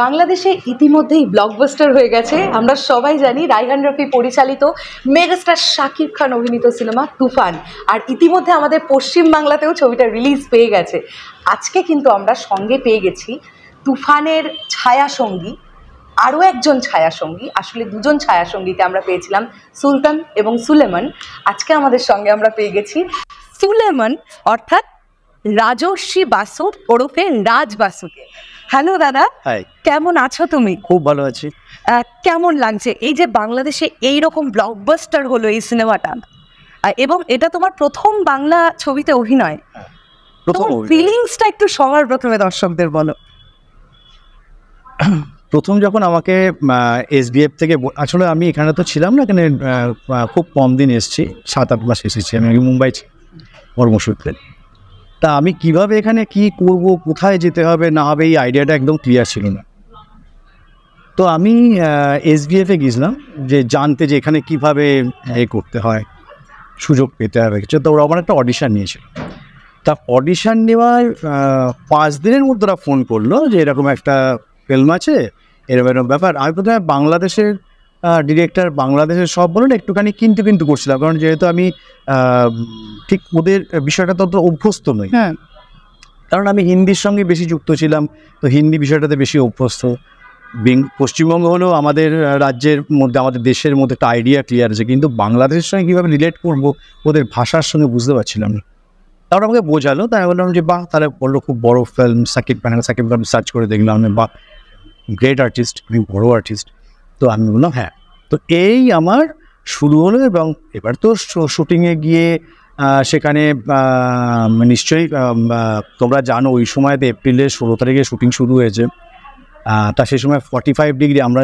বাংলাদেশে ইতিমধ্যেই ব্লকবাস্টার হয়ে গেছে আমরা সবাই জানি রাইহান রফি পরিচালিত মেগাস্টার শাকিব খান অভিনীত সিনেমা তুফান আর ইতিমধ্যে আমাদের পশ্চিমবাংলাতেও ছবিটা রিলিজ পেয়ে গেছে আজকে কিন্তু আমরা সঙ্গে পেয়ে গেছি তুফানের ছায়াসঙ্গী আরও একজন ছায়াসঙ্গী আসলে দুজন ছায়াসঙ্গীকে আমরা পেয়েছিলাম সুলতান এবং সুলেমান আজকে আমাদের সঙ্গে আমরা পেয়ে গেছি সুলেমান অর্থাৎ রাজস্বী বাসুর ওরফে রাজ বাসুকে হ্যালো দাদা কেমন আছো তুমি খুব ভালো আছি কেমন লাগছে এই যে বাংলাদেশে এই রকম ব্লকবাস্টার হলো এই সিনেমাটা এবং এটা তোমার প্রথম বাংলা ছবিতে অভিনয় হ্যাঁ, প্রথম ফিলিংসটা একটু সবার প্রথমে দর্শকদের বলো প্রথম যখন আমাকে এসবিএফ থেকে আসলে আমি এখানে তো ছিলাম না এখানে খুব কম দিন এসেছি সাত আট মাস এসেছি আমি মুম্বাই কর্মসূত্রে তা আমি কিভাবে এখানে কি করব কোথায় যেতে হবে না হবে এই আইডিয়াটা একদম ক্লিয়ার ছিল না তো আমি এসবিএফে গিয়েছিলাম যে জানতে যে এখানে কীভাবে এ করতে হয় সুযোগ পেতে হবে তো ওরা আমার একটা অডিশান নিয়েছিল তা অডিশান নেওয়ার পাঁচ দিনের মধ্যে ওরা ফোন করলো যে এরকম একটা ফিল্ম আছে এরকম এরকম ব্যাপার আমি প্রথমে বাংলাদেশের ডিরেক্টর বাংলাদেশের সব বলুন একটুখানি কিন্তু কিন্তু করছিলাম কারণ যেহেতু আমি ঠিক ওদের বিষয়টা তত অভ্যস্ত নই হ্যাঁ কারণ আমি হিন্দির সঙ্গে বেশি যুক্ত ছিলাম তো হিন্দি বিষয়টাতে বেশি অভ্যস্ত পশ্চিমবঙ্গ হলেও আমাদের রাজ্যের মধ্যে আমাদের দেশের মধ্যে একটা আইডিয়া ক্লিয়ার আছে কিন্তু বাংলাদেশের সঙ্গে কীভাবে রিলেট করব ওদের ভাষার সঙ্গে বুঝতে পারছিলাম না তারপর আমাকে বোঝালো তাই বললাম যে বাহ তাহলে বললো খুব বড়ো ফিল্ম সাকিব প্যানেল সাকিব প্যানেল সার্চ করে দেখলাম বা গ্রেট আর্টিস্ট আমি বড়ো আর্টিস্ট তো আমি বললাম হ্যাঁ তো এই আমার শুরু হলো এবং এবার তো শুটিংয়ে গিয়ে সেখানে নিশ্চয়ই তোমরা জানো ওই সময় তো এপ্রিলের ষোলো তারিখে শুটিং শুরু হয়েছে তা সেই সময় ফর্টি ফাইভ ডিগ্রি আমরা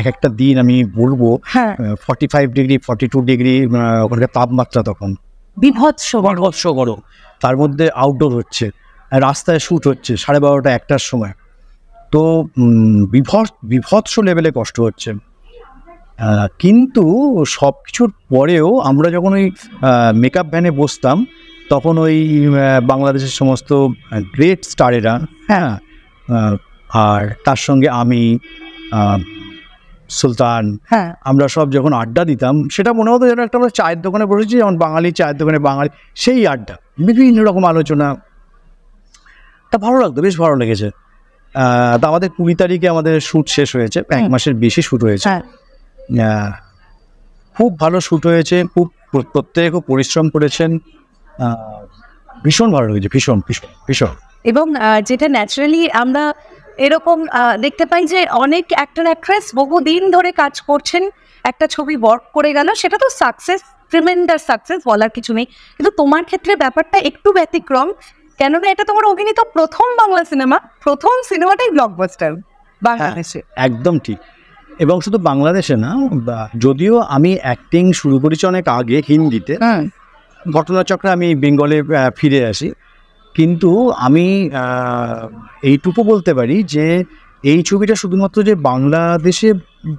এক একটা দিন আমি বলবো হ্যাঁ forty five degree forty two degree ওখানকার তাপমাত্রা তখন বিভৎস বিভৎস গরম তার মধ্যে আউটডোর হচ্ছে রাস্তায় শ্যুট হচ্ছে সাড়ে বারোটা একটার সময় তো বিভস বিভৎস লেভেলে কষ্ট হচ্ছে কিন্তু সব কিছুর পরেও আমরা যখন ওই মেকআপ ভ্যানে বসতাম তখন ওই বাংলাদেশের সমস্ত গ্রেট স্টারেরা হ্যাঁ আর তার সঙ্গে আমি সুলতান হ্যাঁ আমরা সব যখন আড্ডা দিতাম সেটা মনে হতো যেন একটা আমরা চায়ের দোকানে বসেছি যেমন বাঙালি চায়ের দোকানে বাঙালি সেই আড্ডা বিভিন্ন রকম আলোচনা তা ভালো লাগতো বেশ ভালো লেগেছে তা আমাদের কুড়ি তারিখে আমাদের শ্যুট শেষ হয়েছে এক মাসের বেশি শ্যুট হয়েছে হ্যাঁ। খুব ভালো শ্যুট হয়েছে খুব প্রত্যেক পরিশ্রম করেছেন ভীষণ ভালো লেগেছে ভীষণ ভীষণ ভীষণ এবং যেটা ন্যাচারালি আমরা এরকম দেখতে পাই যে অনেক অ্যাক্টর অ্যাক্ট্রেস বহুদিন ধরে কাজ করছেন একটা ছবি ওয়ার্ক করে গেল সেটা তো সাকসেস ট্রিমেন্ডার সাকসেস বলার কিছু নেই কিন্তু তোমার ক্ষেত্রে ব্যাপারটা একটু ব্যতিক্রম কেননা এটা তোমার অভিনীত প্রথম বাংলা সিনেমা প্রথম সিনেমাটাই ব্লকবাস্টার বাংলাদেশে হ্যাঁ, একদম ঠিক এবং শুধু বাংলাদেশে না যদিও আমি অ্যাক্টিং শুরু করেছি অনেক আগে হিন্দিতে ঘটনাচক্রে আমি বেঙ্গলে ফিরে আসি কিন্তু আমি এইটুকু বলতে পারি যে এই ছবিটা শুধুমাত্র যে বাংলাদেশে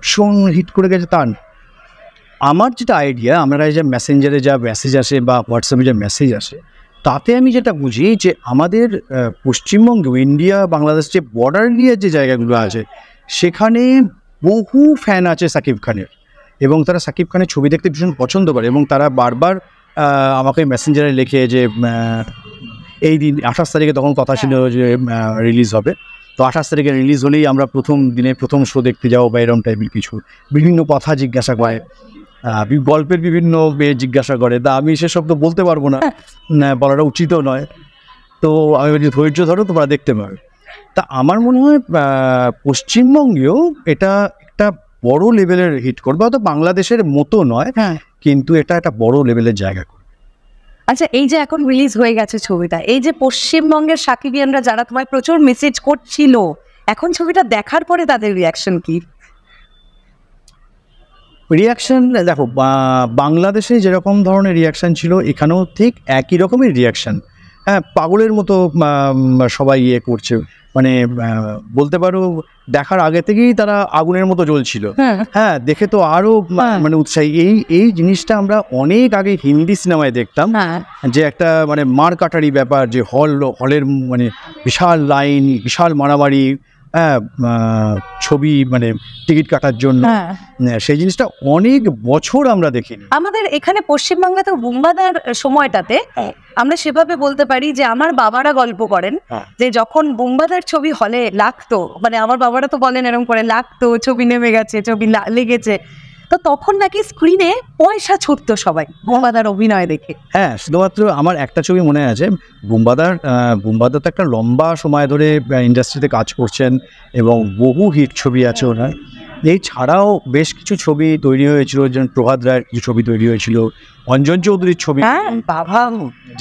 ভীষণ হিট করে গেছে তার আমার যেটা আইডিয়া আমরা যে মেসেঞ্জারে যা মেসেজ আসে বা হোয়াটসঅ্যাপে যা মেসেজ আসে তাতে আমি যেটা বুঝি যে আমাদের পশ্চিমবঙ্গ ইন্ডিয়া বাংলাদেশ যে বর্ডার ইন্ডিয়ার যে জায়গাগুলো আছে সেখানে বহু ফ্যান আছে সাকিব খানের এবং তারা সাকিব খানের ছবি দেখতে ভীষণ পছন্দ করে এবং তারা বারবার আমাকে মেসেঞ্জারে লেখে যে এই দিন আঠাশ তারিখে তখন কথা ছিল হ্যাঁ। যে রিলিজ হবে তো আঠাশ তারিখে রিলিজ হলেই আমরা প্রথম দিনে প্রথম শো দেখতে যাবো বা এরম টাইপের কিছু বিভিন্ন কথা জিজ্ঞাসা করে গল্পের বিভিন্ন জিজ্ঞাসা করে তা আমি সেসব তো বলতে পারবো না বলাটা উচিতও নয় তো আমি বলছি ধৈর্য ধরো তোমরা দেখতে পাবে তা আমার মনে হয় পশ্চিমবঙ্গেও এটা একটা বড় লেভেলের হিট করবে হয়তো বাংলাদেশের মতো নয় হ্যাঁ কিন্তু এটা একটা বড় লেভেলের জায়গা করবে আচ্ছা এই যে এখন রিলিজ হয়ে গেছে ছবিটা এই যে পশ্চিমবঙ্গের সাকিবিয়ানরা যারা তোমায় প্রচুর মেসেজ করছিল এখন ছবিটা দেখার পরে তাদের রিয়াকশন কি রিয়াকশান দেখো বাংলাদেশে যেরকম ধরনের রিয়াকশান ছিল এখানেও ঠিক একই রকমের রিয়াকশান হ্যাঁ পাগলের মতো সবাই ইয়ে করছে মানে বলতে পারো দেখার আগে থেকেই তারা আগুনের মতো জ্বলছিল হ্যাঁ, হ্যাঁ দেখে তো আরো হ্যাঁ। মানে উৎসাহী এই এই জিনিসটা আমরা অনেক আগে হিন্দি সিনেমায় দেখতাম হ্যাঁ। যে একটা মানে মার কাটারি ব্যাপার যে হল হলের মানে বিশাল লাইন বিশাল মারামারি হ্যাঁ, ছবি মানে টিকিট কাটার জন্য হ্যাঁ। হ্যাঁ, সেই জিনিসটা অনেক বছর আমরা দেখি আমাদের এখানে পশ্চিমবাংলাতে বুম্বাদার সময়টাতে আমরা সেভাবে বলতে পারি যে আমার বাবারা গল্প করেন যে যখন বুম্বাদার ছবি হলে লাগতো মানে আমার বাবারা তো বলেন এরকম করে লাগতো ছবি নেমে গেছে ছবি লেগেছে তো তখন নাকি স্ক্রিনে পয়সা ছুটতো সবাই বুম্বাদার অভিনয় দেখে হ্যাঁ শুধুমাত্র আমার একটা ছবি মনে আছে বুম্বাদার বুম্বাদার তো একটা লম্বা সময় ধরে ইন্ডাস্ট্রিতে কাজ করছেন এবং বহু হিট ছবি আছে ওনার এই ছাড়াও বেশ কিছু ছবি তৈরি হয়েছিল যেমন প্রভাত রায়ের কিছু ছবি তৈরি হয়েছিল অঞ্জন চৌধুরীর ছবি হ্যাঁ,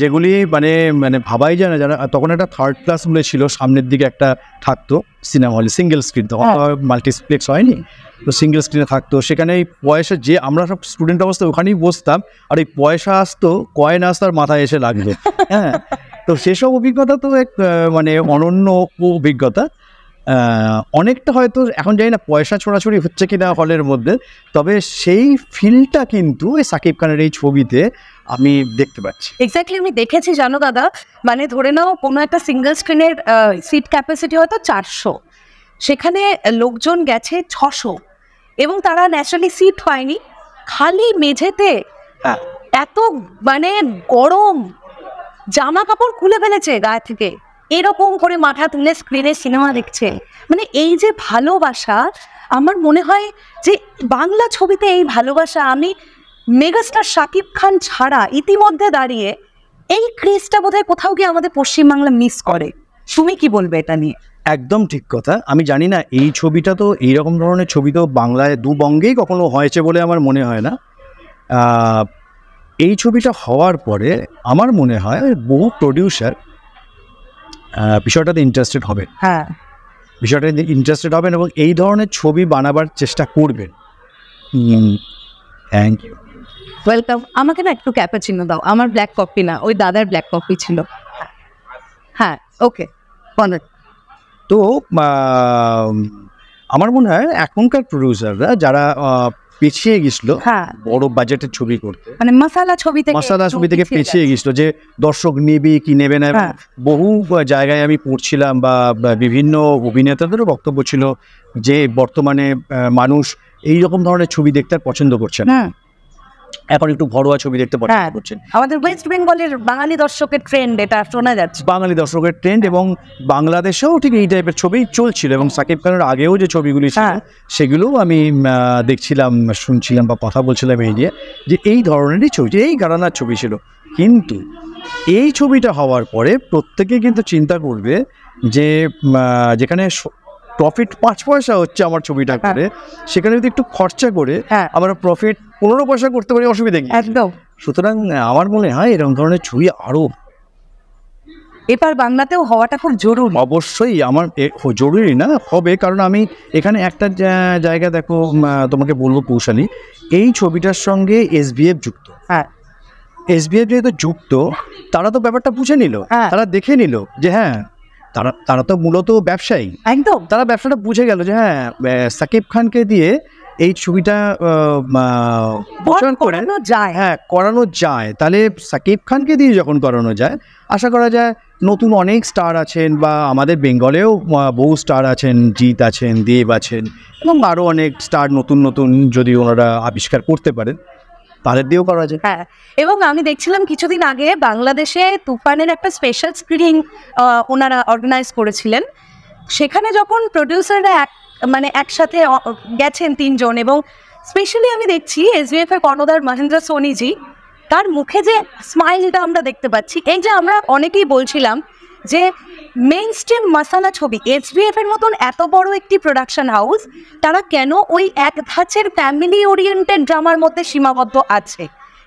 যেগুলি মানে মানে ভাবাই যায় না যারা তখন একটা থার্ড ক্লাস বলে ছিল সামনের দিকে একটা থাকতো সিনেমা হলে সিঙ্গেল স্ক্রিন তখন মাল্টিপ্লেক্স হ্যাঁ। হয়নি তো সিঙ্গেল স্ক্রিনে থাকতো সেখানে এই পয়সা যে আমরা সব স্টুডেন্ট অবস্থায় ওখানেই বসতাম আর এই পয়সা আসতো কয়েন আসতার মাথায় এসে লাগবে হ্যাঁ তো সেসব অভিজ্ঞতা তো এক মানে অনন্য অভিজ্ঞতা অনেকটা হয়তো এখন যাই না পয়সা ছোড়াছড়ি হচ্ছে কি না হলের মধ্যে তবে সেই ফিলটা কিন্তু এই সাকিব খানের এই ছবিতে আমি দেখতে পাচ্ছি এক্স্যাক্টলি আমি দেখেছি জানো দাদা মানে ধরে নাও কোনো একটা সিঙ্গেল স্ক্রিনের সিট ক্যাপাসিটি হয়তো চারশো সেখানে লোকজন গেছে ছশো এবং তারা ন্যাচারালি সিট পায়নি খালি মেঝেতে হ্যাঁ। এত মানে গরম জামা কাপড় খুলে ফেলেছে গায়ে থেকে এরকম করে মাথা তুলে স্ক্রিনে সিনেমা দেখছে মানে এই যে ভালোবাসা আমার মনে হয় যে বাংলা ছবিতে এই ভালোবাসা আমি মেগাস্টার শাকিব খান ছাড়া ইতিমধ্যে দাঁড়িয়ে এই ক্রেজটা বোধহয় কোথাও গিয়ে আমাদের পশ্চিমবাংলা মিস করে তুমি কি বলবে এটা নিয়ে একদম ঠিক কথা আমি জানি না এই ছবিটা তো এইরকম ধরনের ছবি তো বাংলায় দু বঙ্গেই কখনো হয়েছে বলে আমার মনে হয় না এই ছবিটা হওয়ার পরে আমার মনে হয় বহু প্রডিউসার বিষয়টাতে ইন্টারেস্টেড হবেন হ্যাঁ বিষয়টা ইন্টারেস্টেড হবেন এবং এই ধরনের ছবি বানাবার চেষ্টা করবেন থ্যাংক ইউ ওয়েলকাম আমাকে না একটু চিহ্ন দাও আমার ব্ল্যাক কপি না ওই দাদার ব্ল্যাক কপি ছিল হ্যাঁ ওকে তো আমার মনে হয় এখনকার প্রডিউসাররা যারা পেছিয়ে গেছিল হ্যাঁ। বড় বাজেটের ছবি করতে মানে মশালা ছবি থেকে মশালা ছবি থেকে পেছিয়ে গেছিল যে দর্শক নেবে কি নেবে না হ্যাঁ। বহু জায়গায় আমি পড়ছিলাম বা বিভিন্ন অভিনেতাদেরও বক্তব্য ছিল যে বর্তমানে মানুষ এই রকম ধরনের ছবি দেখতে পছন্দ করছে না হ্যাঁ। এখন একটু ঘরোয়া ছবি দেখতে পছন্দ হ্যাঁ। করছেন আমাদের ওয়েস্ট বেঙ্গলের বাঙালি দর্শকের ট্রেন্ড এটা শোনা যাচ্ছে বাঙালি দর্শকের ট্রেন্ড এবং বাংলাদেশেও ঠিক এই টাইপের ছবি চলছিল এবং সাকিব খানের আগেও যে ছবিগুলি ছিল হ্যাঁ। সেগুলোও আমি দেখছিলাম শুনছিলাম বা কথা বলছিলাম এই নিয়ে যে এই ধরনেরই ছবি এই গারানার ছবি ছিল কিন্তু এই ছবিটা হওয়ার পরে প্রত্যেকে কিন্তু চিন্তা করবে যে যেখানে প্রফিট পাঁচ পয়সা হচ্ছে আমার ছবিটা হ্যাঁ। করে সেখানে যদি একটু খরচা করে হ্যাঁ। আমরা প্রফিট পনেরো পয়সা করতে পারি অসুবিধা কি একদম সুতরাং আমার মনে হয় এরকম ধরনের ছবি আরও এবার বাংলাতেও হওয়াটা খুব জরুরি অবশ্যই আমার জরুরি না হবে কারণ আমি এখানে একটা জায়গা দেখো তোমাকে বলবো পৌঁছানি এই ছবিটার সঙ্গে এসবিএফ যুক্ত হ্যাঁ এস বিএফ যেহেতু যুক্ত তারা তো ব্যাপারটা বুঝে নিল হ্যাঁ। তারা দেখে নিল যে হ্যাঁ তারা তারা তো মূলত ব্যবসায়ী একদম তারা ব্যবসাটা বুঝে গেল যে হ্যাঁ সাকিব খানকে দিয়ে এই ছবিটা করানো যায় হ্যাঁ করানো যায় তাহলে সাকিব খানকে দিয়ে যখন করানো যায় আশা করা যায় নতুন অনেক স্টার আছেন বা আমাদের বেঙ্গলেও বহু স্টার আছেন জিৎ আছেন দেব আছেন এবং আরও অনেক স্টার নতুন নতুন যদি ওনারা আবিষ্কার করতে পারেন তাদের দিয়েও করা যায় হ্যাঁ এবং আমি দেখছিলাম কিছুদিন আগে বাংলাদেশে তুফানের একটা স্পেশাল স্ক্রিনিং ওনারা অর্গানাইজ করেছিলেন সেখানে যখন প্রডিউসাররা মানে একসাথে গেছেন তিনজন এবং স্পেশালি আমি দেখছি এসবিএফ এর কর্ণধার মহেন্দ্র সোনিজি তার মুখে যে স্মাইলটা আমরা দেখতে পাচ্ছি এই যে আমরা অনেকেই বলছিলাম যে মেইন স্ট্রিম মশালা ছবি এসবিএফ এর মতন এত বড় একটি প্রোডাকশন হাউস তারা কেন ওই এক ধাঁচের ফ্যামিলি ওরিয়েন্টেড ড্রামার মধ্যে সীমাবদ্ধ আছে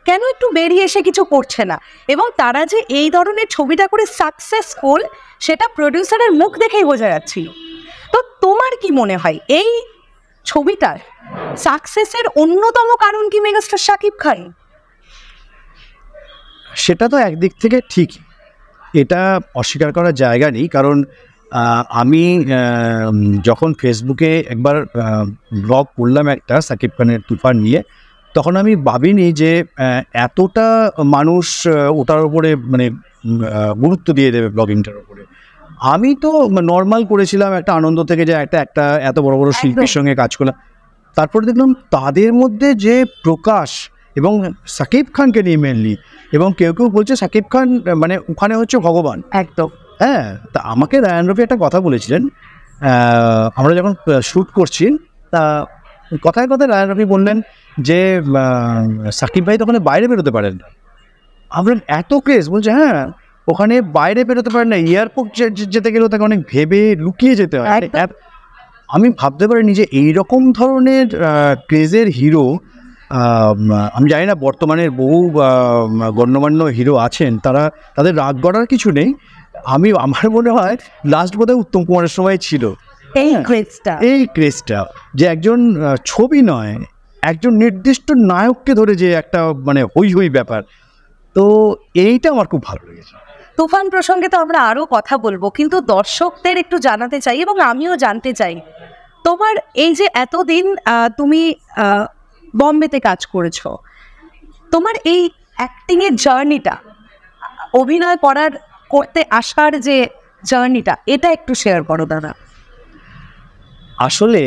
কেন একটু বেরিয়ে এসে কিছু করছে না এবং তারা যে এই ধরনের ছবিটা করে সাকসেসফুল সেটা প্রডিউসারের মুখ দেখেই বোঝা যাচ্ছিল তো তোমার কি মনে হয় এই ছবিটার সাকসেসের অন্যতম কারণ কি মেগাস্টার সাকিব খান সেটা তো একদিক থেকে ঠিকই এটা অস্বীকার করার জায়গা নেই কারণ আমি যখন ফেসবুকে একবার ব্লগ করলাম একটা সাকিব খানের তুফান নিয়ে তখন আমি ভাবিনি যে এতটা মানুষ ওটার উপরে মানে গুরুত্ব দিয়ে দেবে ব্লগিংটার উপরে আমি তো নর্মাল করেছিলাম একটা আনন্দ থেকে যে একটা একটা এত বড় বড় শিল্পীর সঙ্গে কাজ করলাম তারপরে দেখলাম তাদের মধ্যে যে প্রকাশ এবং সাকিব খানকে নিয়ে মেনলি এবং কেউ কেউ বলছে সাকিব খান মানে ওখানে হচ্ছে ভগবান একদম হ্যাঁ তা আমাকে রায়ান রফি একটা কথা বলেছিলেন আমরা যখন শ্যুট করছি তা কথায় কথায় রায়ন রফি বললেন যে সাকিব ভাই তো ওখানে বাইরে বেরোতে পারেন আমরা এত ক্রেজ বলছে হ্যাঁ ওখানে বাইরে বেরোতে পারেন না এয়ারপোর্ট যেতে গেলেও তাকে অনেক ভেবে লুকিয়ে যেতে হয় আমি ভাবতে পারিনি যে এইরকম ধরনের ক্রেজের হিরো আমি জানি না বর্তমানের বহু গণ্যমান্য হিরো আছেন তারা তাদের রাগ গড়ার কিছু নেই আমি আমার মনে হয় লাস্ট বোধহয় উত্তম কুমারের সময় ছিল এই ক্রেজটা হ্যাঁ, এই ক্রেজটা যে একজন ছবি নয় একজন নির্দিষ্ট নায়ককে ধরে যে একটা মানে হই হই ব্যাপার তো এইটা আমার খুব ভালো লেগেছে তুফান প্রসঙ্গে তো আমরা আরও কথা বলবো কিন্তু দর্শকদের একটু জানাতে চাই এবং আমিও জানতে চাই তোমার এই যে এতদিন তুমি বম্বেতে কাজ করেছ তোমার এই অ্যাক্টিংয়ের জার্নিটা অভিনয় করার করতে আসার যে জার্নিটা এটা একটু শেয়ার করো দাদা আসলে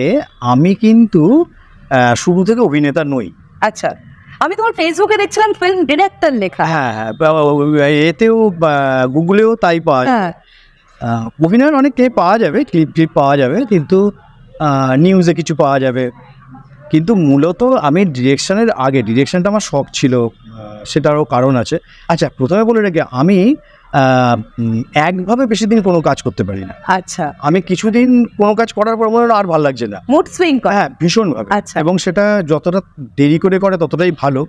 আমি কিন্তু শুরু থেকে অভিনেতা নই আচ্ছা আমি তোমার ফেসবুকে দেখছিলাম ফিল্ম ডিরেক্টর লেখা হ্যাঁ হ্যাঁ এতেও গুগলেও তাই পাওয়া যায় হ্যাঁ। অভিনয়ের অনেক পাওয়া যাবে ক্লিপ ক্লিপ পাওয়া যাবে কিন্তু নিউজে কিছু পাওয়া যাবে কিন্তু মূলত আমি ডিরেকশানের আগে ডিরেকশানটা আমার শখ ছিল সেটারও কারণ আছে আচ্ছা প্রথমে বলে রেখে আমি একভাবে বেশি দিন কোনো কাজ করতে পারি না আচ্ছা আমি কিছুদিন কোনো কাজ করার পর মনে আর ভালো লাগছে না মুড সুইং হ্যাঁ ভীষণভাবে আচ্ছা এবং সেটা যতটা দেরি করে করে ততটাই ভালো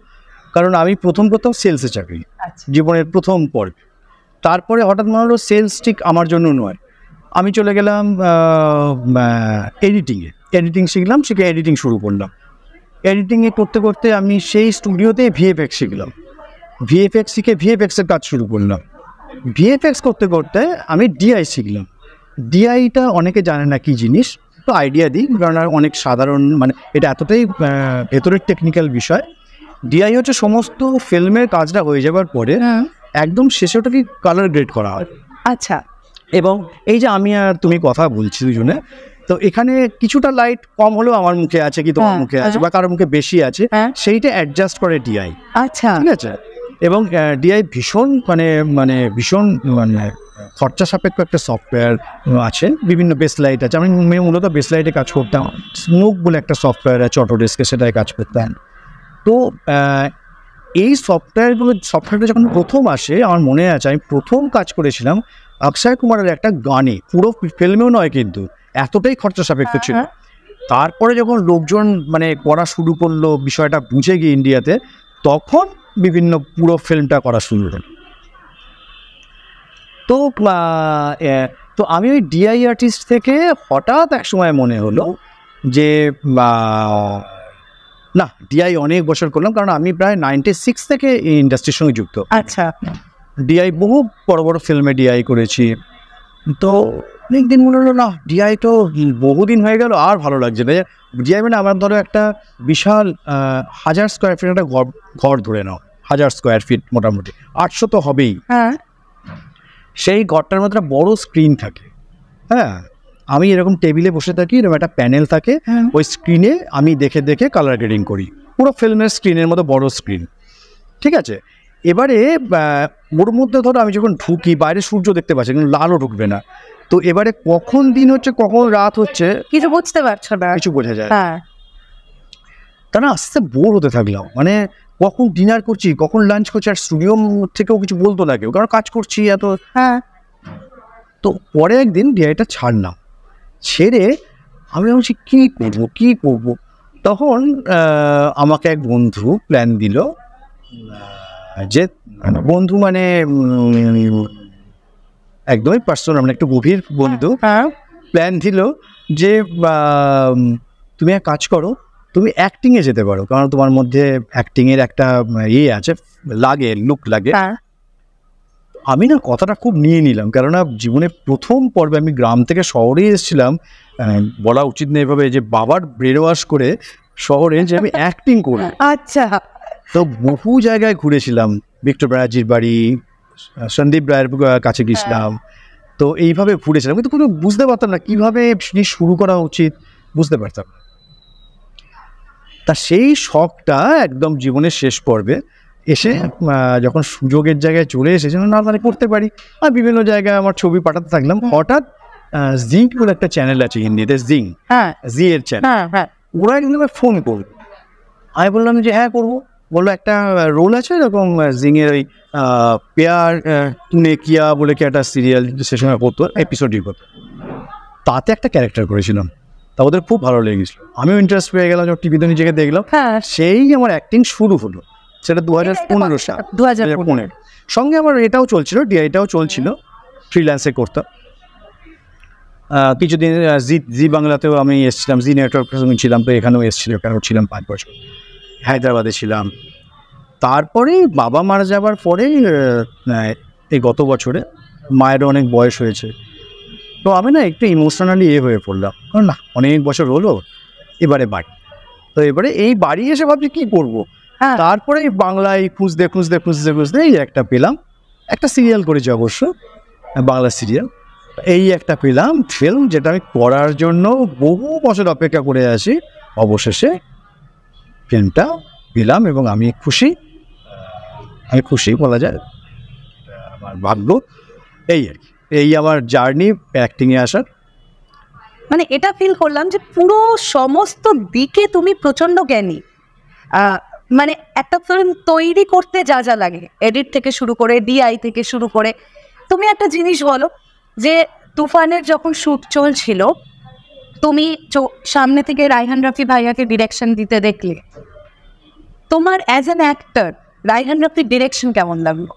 কারণ আমি প্রথম প্রথম সেলসে চাকরি আচ্ছা। জীবনের প্রথম পর্বে তারপরে হঠাৎ মনে হলো সেলস ঠিক আমার জন্য নয় আমি চলে গেলাম এডিটিংয়ে এডিটিং শিখলাম শিখে এডিটিং শুরু করলাম এডিটিংয়ে করতে করতে আমি সেই স্টুডিওতেই ভিএফএক্স শিখলাম ভিএফএক্স শিখে ভিএফএক্সের কাজ শুরু করলাম ভিএফএক্স করতে করতে আমি ডিআই শিখলাম ডিআইটা অনেকে জানে না কি জিনিস তো আইডিয়া দিই কারণ অনেক সাধারণ মানে এটা এতটাই ভেতরের টেকনিক্যাল বিষয় ডিআই হচ্ছে সমস্ত ফিল্মের কাজটা হয়ে যাবার পরে হ্যাঁ। একদম শেষে ওটাকে কালার গ্রেড করা হয় আচ্ছা এবং এই যে আমি আর তুমি কথা বলছি দুজনে তো এখানে কিছুটা লাইট কম হলেও আমার মুখে আছে কি তোমার হ্যাঁ, মুখে আছে আচ্ছা। বা কারোর মুখে বেশি আছে হ্যাঁ। সেইটা অ্যাডজাস্ট করে ডিআই আচ্ছা ঠিক আছে এবং ডিআই ভীষণ মানে মানে ভীষণ মানে খরচা সাপেক্ষ একটা সফটওয়্যার আছে বিভিন্ন বেস লাইট আছে আমি মূলত বেস লাইটে কাজ করতাম স্মোক বলে একটা সফটওয়্যার আছে অটো ডেস্কে সেটাই কাজ করতাম তো এই সফটওয়্যারগুলো সফটওয়্যারটা যখন প্রথম আসে আমার মনে আছে আমি প্রথম কাজ করেছিলাম অক্ষয় কুমারের একটা গানে পুরো ফিল্মেও নয় কিন্তু এতটাই খরচা সাপেক্ষ হ্যাঁ, ছিল হ্যাঁ। তারপরে যখন লোকজন মানে করা শুরু করলো বিষয়টা বুঝে গিয়ে ইন্ডিয়াতে তখন বিভিন্ন পুরো ফিল্মটা করা শুরু হল তো তো আমি ওই ডিআই আর্টিস্ট থেকে হঠাৎ এক সময় মনে হলো যে না ডিআই অনেক বছর করলাম কারণ আমি প্রায় নাইনটি সিক্স থেকে এই ইন্ডাস্ট্রির সঙ্গে যুক্ত আচ্ছা ডিআই বহু বড় বড় ফিল্মে ডিআই করেছি তো অনেক দিন মনে হলো না ডিআই তো বহুদিন হয়ে গেল আর ভালো লাগছে না ডিআই মানে আমার ধরো একটা বিশাল হাজার স্কোয়ার ফিট একটা ঘর ঘর ধরে নাও হাজার স্কোয়ার ফিট মোটামুটি আটশো তো হবেই হ্যাঁ সেই ঘরটার মধ্যে একটা বড় স্ক্রিন থাকে হ্যাঁ আমি এরকম টেবিলে বসে থাকি এরকম একটা প্যানেল থাকে হ্যাঁ। ওই স্ক্রিনে আমি দেখে দেখে কালার গ্রেডিং করি পুরো ফিল্মের স্ক্রিনের মতো বড় স্ক্রিন ঠিক আছে এবারে ওর মধ্যে ধরো আমি যখন ঢুকি বাইরে সূর্য দেখতে পাচ্ছি কিন্তু লালও ঢুকবে না তো এবারে কখন দিন হচ্ছে কখন রাত হচ্ছে কিছু বুঝতে পারছো না কিছু বোঝা যায় হ্যাঁ তা না আস্তে বোর হতে থাকলাম মানে কখন ডিনার করছি কখন লাঞ্চ করছি আর স্টুডিও থেকেও কিছু বলতো না কেউ কারণ কাজ করছি এত হ্যাঁ তো পরে একদিন ডিআইটা ছাড়লাম ছেড়ে আমি ভাবছি কী করবো কী করবো তখন আমাকে এক বন্ধু প্ল্যান দিল যে বন্ধু মানে একদমই পার্সোনাল মানে একটু গভীর বন্ধু প্ল্যান হ্যাঁ। ছিল যে তুমি এক কাজ করো তুমি অ্যাক্টিংয়ে যেতে পারো কারণ তোমার মধ্যে অ্যাক্টিংয়ের একটা ইয়ে আছে লাগে লুক লাগে হ্যাঁ। আমি না কথাটা খুব নিয়ে নিলাম কেননা জীবনে প্রথম পর্বে আমি গ্রাম থেকে শহরে এসেছিলাম বলা উচিত না এভাবে যে বাবার ব্রেন ওয়াশ করে শহরে যে আমি অ্যাক্টিং করি আচ্ছা তো বহু জায়গায় ঘুরেছিলাম ভিক্টর ব্যানার্জির বাড়ি সন্দীপ রায়ের কাছে হ্যাঁ। গেছিলাম তো এইভাবে ফুটেছিলাম কিন্তু কোনো বুঝতে পারতাম না কীভাবে শুরু করা উচিত বুঝতে পারতাম তা সেই শখটা একদম জীবনের শেষ পর্বে এসে হ্যাঁ। যখন সুযোগের জায়গায় চলে এসেছে না তাহলে করতে পারি আর বিভিন্ন জায়গায় আমার ছবি পাঠাতে থাকলাম হ্যাঁ। হঠাৎ জিঙ্ক বলে একটা চ্যানেল আছে হিন্দিতে জিং জি এর চ্যানেল ওরা একদিন ফোন করবে আমি বললাম যে হ্যাঁ করবো বললো একটা রোল আছে এরকম জিঙের ওই পেয়ার নেকিয়া বলে কি একটা সিরিয়াল সে সময় করতো এপিসোডই করতো তাতে একটা ক্যারেক্টার করেছিলাম তা ওদের খুব ভালো লেগেছিল আমিও ইন্টারেস্ট পেয়ে গেলাম যখন টিভিতে নিজেকে দেখলাম হ্যাঁ সেই আমার অ্যাক্টিং শুরু হলো সেটা দু হাজার পনেরো সাল দু হাজার পনেরো সঙ্গে আমার এটাও চলছিল ডিআইটাও চলছিল ফ্রিল্যান্সে করতাম কিছুদিন জি জি বাংলাতেও আমি এসেছিলাম জি নেটওয়ার্ক ছিলাম তো এখানেও এসেছিল কারণ ছিলাম পাঁচ বছর হায়দ্রাবাদে ছিলাম তারপরে বাবা মারা যাবার পরে এই গত বছরে মায়ের অনেক বয়স হয়েছে তো আমি না একটু ইমোশনালি এ হয়ে পড়লাম না অনেক বছর হলো এবারে বাড়ি তো এবারে এই বাড়ি এসে ভাবছি কী করবো হ্যাঁ তারপরে বাংলায় খুঁজতে খুঁজতে খুঁজতে খুঁজতে এই একটা পেলাম একটা সিরিয়াল করেছি অবশ্য বাংলা সিরিয়াল এই একটা পেলাম ফিল্ম যেটা আমি করার জন্য বহু বছর অপেক্ষা করে আছি অবশেষে পেনটা পেলাম এবং আমি খুশি আমি খুশি বলা যায় আমার ভাগ্য এই আর কি এই আমার জার্নি অ্যাক্টিংয়ে আসার মানে এটা ফিল করলাম যে পুরো সমস্ত দিকে তুমি প্রচণ্ড জ্ঞানী মানে একটা ফিল্ম তৈরি করতে যা যা লাগে এডিট থেকে শুরু করে ডিআই থেকে শুরু করে তুমি একটা জিনিস বলো যে তুফানের যখন শ্যুট চলছিল তুমি সামনে থেকে রায়হান রাফি ভাইয়াকে ডিরেকশন দিতে দেখলে তোমার অ্যাজ অ্যান অ্যাক্টর রায়হান রাফির ডিরেকশন কেমন লাগলো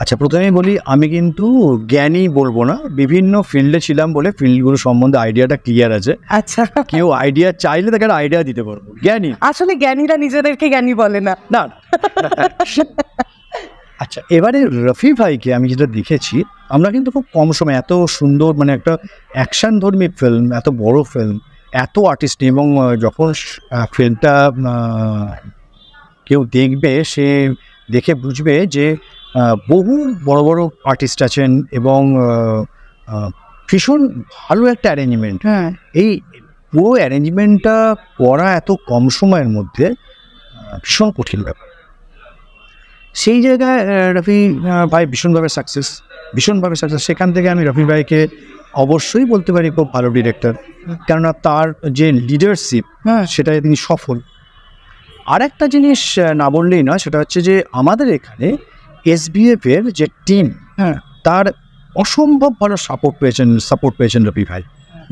আচ্ছা প্রথমেই বলি আমি কিন্তু জ্ঞানী বলবো না বিভিন্ন ফিল্ডে ছিলাম বলে ফিল্ডগুলো সম্বন্ধে আইডিয়াটা ক্লিয়ার আছে আচ্ছা কেউ আইডিয়া চাইলে তাকে আইডিয়া দিতে পারবো জ্ঞানী আসলে জ্ঞানীরা নিজেদেরকে জ্ঞানী বলে না না আচ্ছা এবারে রফি ভাইকে আমি যেটা দেখেছি আমরা কিন্তু খুব কম সময় এত সুন্দর মানে একটা অ্যাকশান ধর্মী ফিল্ম এত বড় ফিল্ম এত আর্টিস্ট এবং যখন ফিল্মটা কেউ দেখবে সে দেখে বুঝবে যে বহু বড় বড় আর্টিস্ট আছেন এবং ভীষণ ভালো একটা অ্যারেঞ্জমেন্ট হ্যাঁ এই পুরো অ্যারেঞ্জমেন্টটা করা এত কম সময়ের মধ্যে ভীষণ কঠিন ব্যাপার সেই জায়গায় রফি ভাই ভীষণভাবে সাকসেস ভীষণভাবে সাকসেস সেখান থেকে আমি রফি ভাইকে অবশ্যই বলতে পারি খুব ভালো ডিরেক্টর কেননা তার যে লিডারশিপ হ্যাঁ সেটাই তিনি সফল আর একটা জিনিস না বললেই নয় সেটা হচ্ছে যে আমাদের এখানে এসবিএফের যে টিম হ্যাঁ তার অসম্ভব ভালো সাপোর্ট পেয়েছেন সাপোর্ট পেয়েছেন রফি ভাই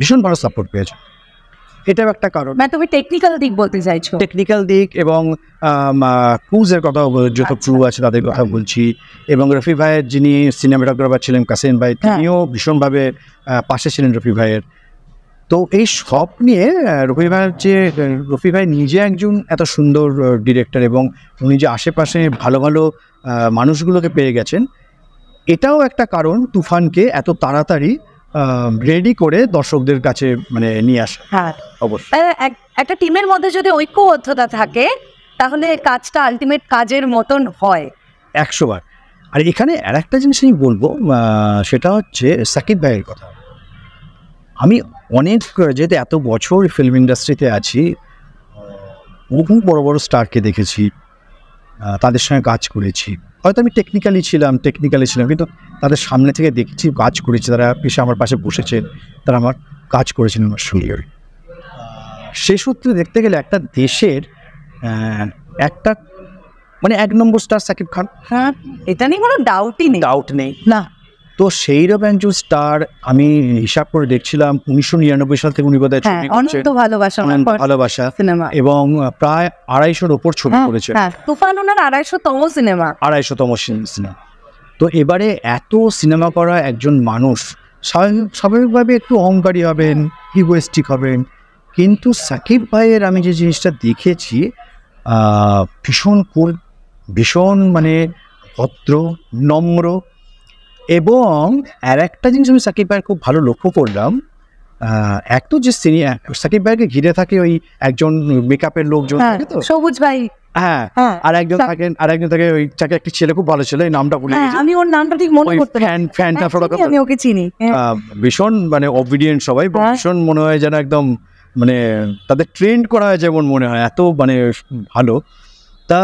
ভীষণ ভালো সাপোর্ট পেয়েছেন এটাও একটা কারণ মানে তুমি টেকনিক্যাল দিক বলতে চাইছো টেকনিক্যাল দিক এবং ক্রুজের কথা যত ক্রু আচ্ছা। আছে তাদের কথা বলছি এবং রফি ভাইয়ের যিনি সিনেমাটোগ্রাফার ছিলেন কাসিম ভাই হ্যাঁ। তিনিও ভীষণভাবে পাশে ছিলেন রফি ভাইয়ের তো এই সব নিয়ে রফি ভাইয়ের যে রফি ভাই নিজে একজন এত সুন্দর ডিরেক্টর এবং উনি যে আশেপাশে ভালো ভালো মানুষগুলোকে পেয়ে গেছেন এটাও একটা কারণ তুফানকে এত তাড়াতাড়ি রেডি করে দর্শকদের কাছে মানে নিয়ে আসা হ্যাঁ অবশ্যই একটা টিমের মধ্যে যদি ঐক্যবদ্ধতা থাকে তাহলে কাজটা আলটিমেট কাজের মতন হয় একশো বার আর এখানে আর একটা জিনিস আমি বলবো সেটা হচ্ছে সাকিব ভাইয়ের কথা আমি অনেক যেহেতু এত বছর ফিল্ম ইন্ডাস্ট্রিতে আছি বহু বড় বড় স্টারকে দেখেছি তাদের সঙ্গে কাজ করেছি হয়তো আমি টেকনিক্যালি ছিলাম টেকনিক্যালি ছিলাম কিন্তু তাদের সামনে থেকে দেখছি কাজ করেছি তারা পেশা আমার পাশে বসেছেন তারা আমার কাজ করেছেন আমার সঙ্গে সে সূত্রে দেখতে গেলে একটা দেশের একটা মানে এক নম্বর স্টার সাকিব খান হ্যাঁ এটা নিয়ে কোনো ডাউটই নেই ডাউট নেই না তো সেইরকম একজন স্টার আমি হিসাব করে দেখছিলাম উনিশশো নিরানব্বই সাল থেকে উনি বোধহয় হ্যাঁ, ভালোবাসা ভালোবাসা সিনেমা এবং প্রায় আড়াইশোর ওপর ছবি হ্যাঁ, করেছে হ্যাঁ, তুফান ওনার আড়াইশোতম সিনেমা আড়াইশোতম সিনেমা তো এবারে এত সিনেমা করা একজন মানুষ স্বাভাবিকভাবে একটু অহংকারী হবেন ইগোয়েস্টিক হবেন কিন্তু সাকিব ভাইয়ের আমি যে জিনিসটা দেখেছি ভীষণ কুল ভীষণ মানে ভদ্র নম্র এবং আর একটা জিনিস আমি সাকিব ভাইয়ের খুব ভালো লক্ষ্য করলাম এক তো যে সিনি সাকিব ভাইকে ঘিরে থাকে ওই একজন মেকআপের লোকজন হ্যাঁ, থাকে তো সবুজ ভাই হ্যাঁ, হ্যাঁ আর একজন থাকেন আর একজন থাকে ওই থাকে একটা ছেলে খুব ভালো ছেলে নামটা ভুলে হ্যাঁ, আমি ওর নামটা ঠিক মনে করতে ফ্যান ফ্যান আমি ওকে চিনি ভীষণ মানে অবিডিয়েন্ট সবাই ভীষণ মনে হয় যেন একদম মানে তাদের ট্রেন্ড করা হয় যেমন মনে হয় এত মানে ভালো তা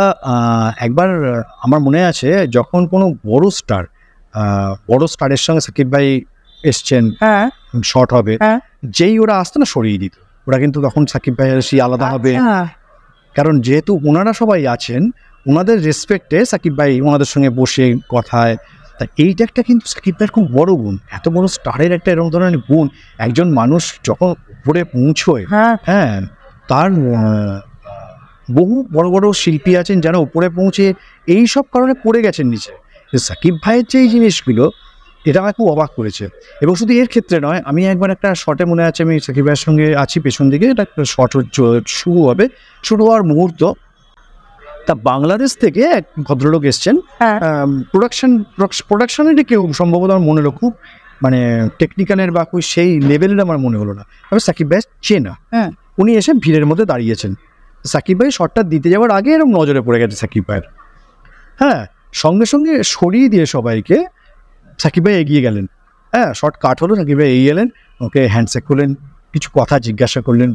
একবার আমার মনে আছে যখন কোনো বড় স্টার বড় স্টারের সঙ্গে সাকিব ভাই এসছেন হ্যাঁ শর্ট হবে হ্যাঁ। যেই ওরা আসতো না সরিয়ে দিত ওরা কিন্তু তখন সাকিব ভাই সেই আলাদা হবে আচ্ছা। কারণ যেহেতু ওনারা সবাই আছেন ওনাদের রেসপেক্টে সাকিব ভাই ওনাদের সঙ্গে বসে কথায় তা এইটা একটা কিন্তু সাকিব ভাইয়ের খুব বড় গুণ এত বড় স্টারের একটা এরকম ধরনের গুণ একজন মানুষ যখন উপরে পৌঁছয় হ্যাঁ, হ্যাঁ তার বহু বড় বড় শিল্পী আছেন যারা উপরে পৌঁছে এই সব কারণে পড়ে গেছেন নিচে যে সাকিব ভাইয়ের যে এই জিনিসগুলো এটা আমার খুব অবাক করেছে এবং শুধু এর ক্ষেত্রে নয় আমি একবার একটা শটে মনে আছে আমি সাকিব ভাইয়ের সঙ্গে আছি পেছন দিকে এটা একটা শট শুরু হবে শুরু হওয়ার মুহূর্ত তা বাংলাদেশ থেকে এক ভদ্রলোক এসছেন প্রোডাকশন প্রোডাকশনের কেউ সম্ভবত আমার মনে হলো খুব মানে টেকনিক্যালের বা সেই লেভেলের আমার মনে হলো না তবে সাকিব ভাই চেনা হ্যাঁ উনি এসে ভিড়ের মধ্যে দাঁড়িয়েছেন সাকিব ভাই শটটা দিতে যাওয়ার আগে এরকম নজরে পড়ে গেছে সাকিব ভাইয়ের হ্যাঁ সঙ্গে সঙ্গে সরিয়ে দিয়ে সবাইকে সাকিব ভাই এগিয়ে গেলেন হ্যাঁ শর্ট কাট হলো সাকিব ভাই এগিয়ে গেলেন ওকে হ্যান্ডশেক করলেন কিছু কথা জিজ্ঞাসা করলেন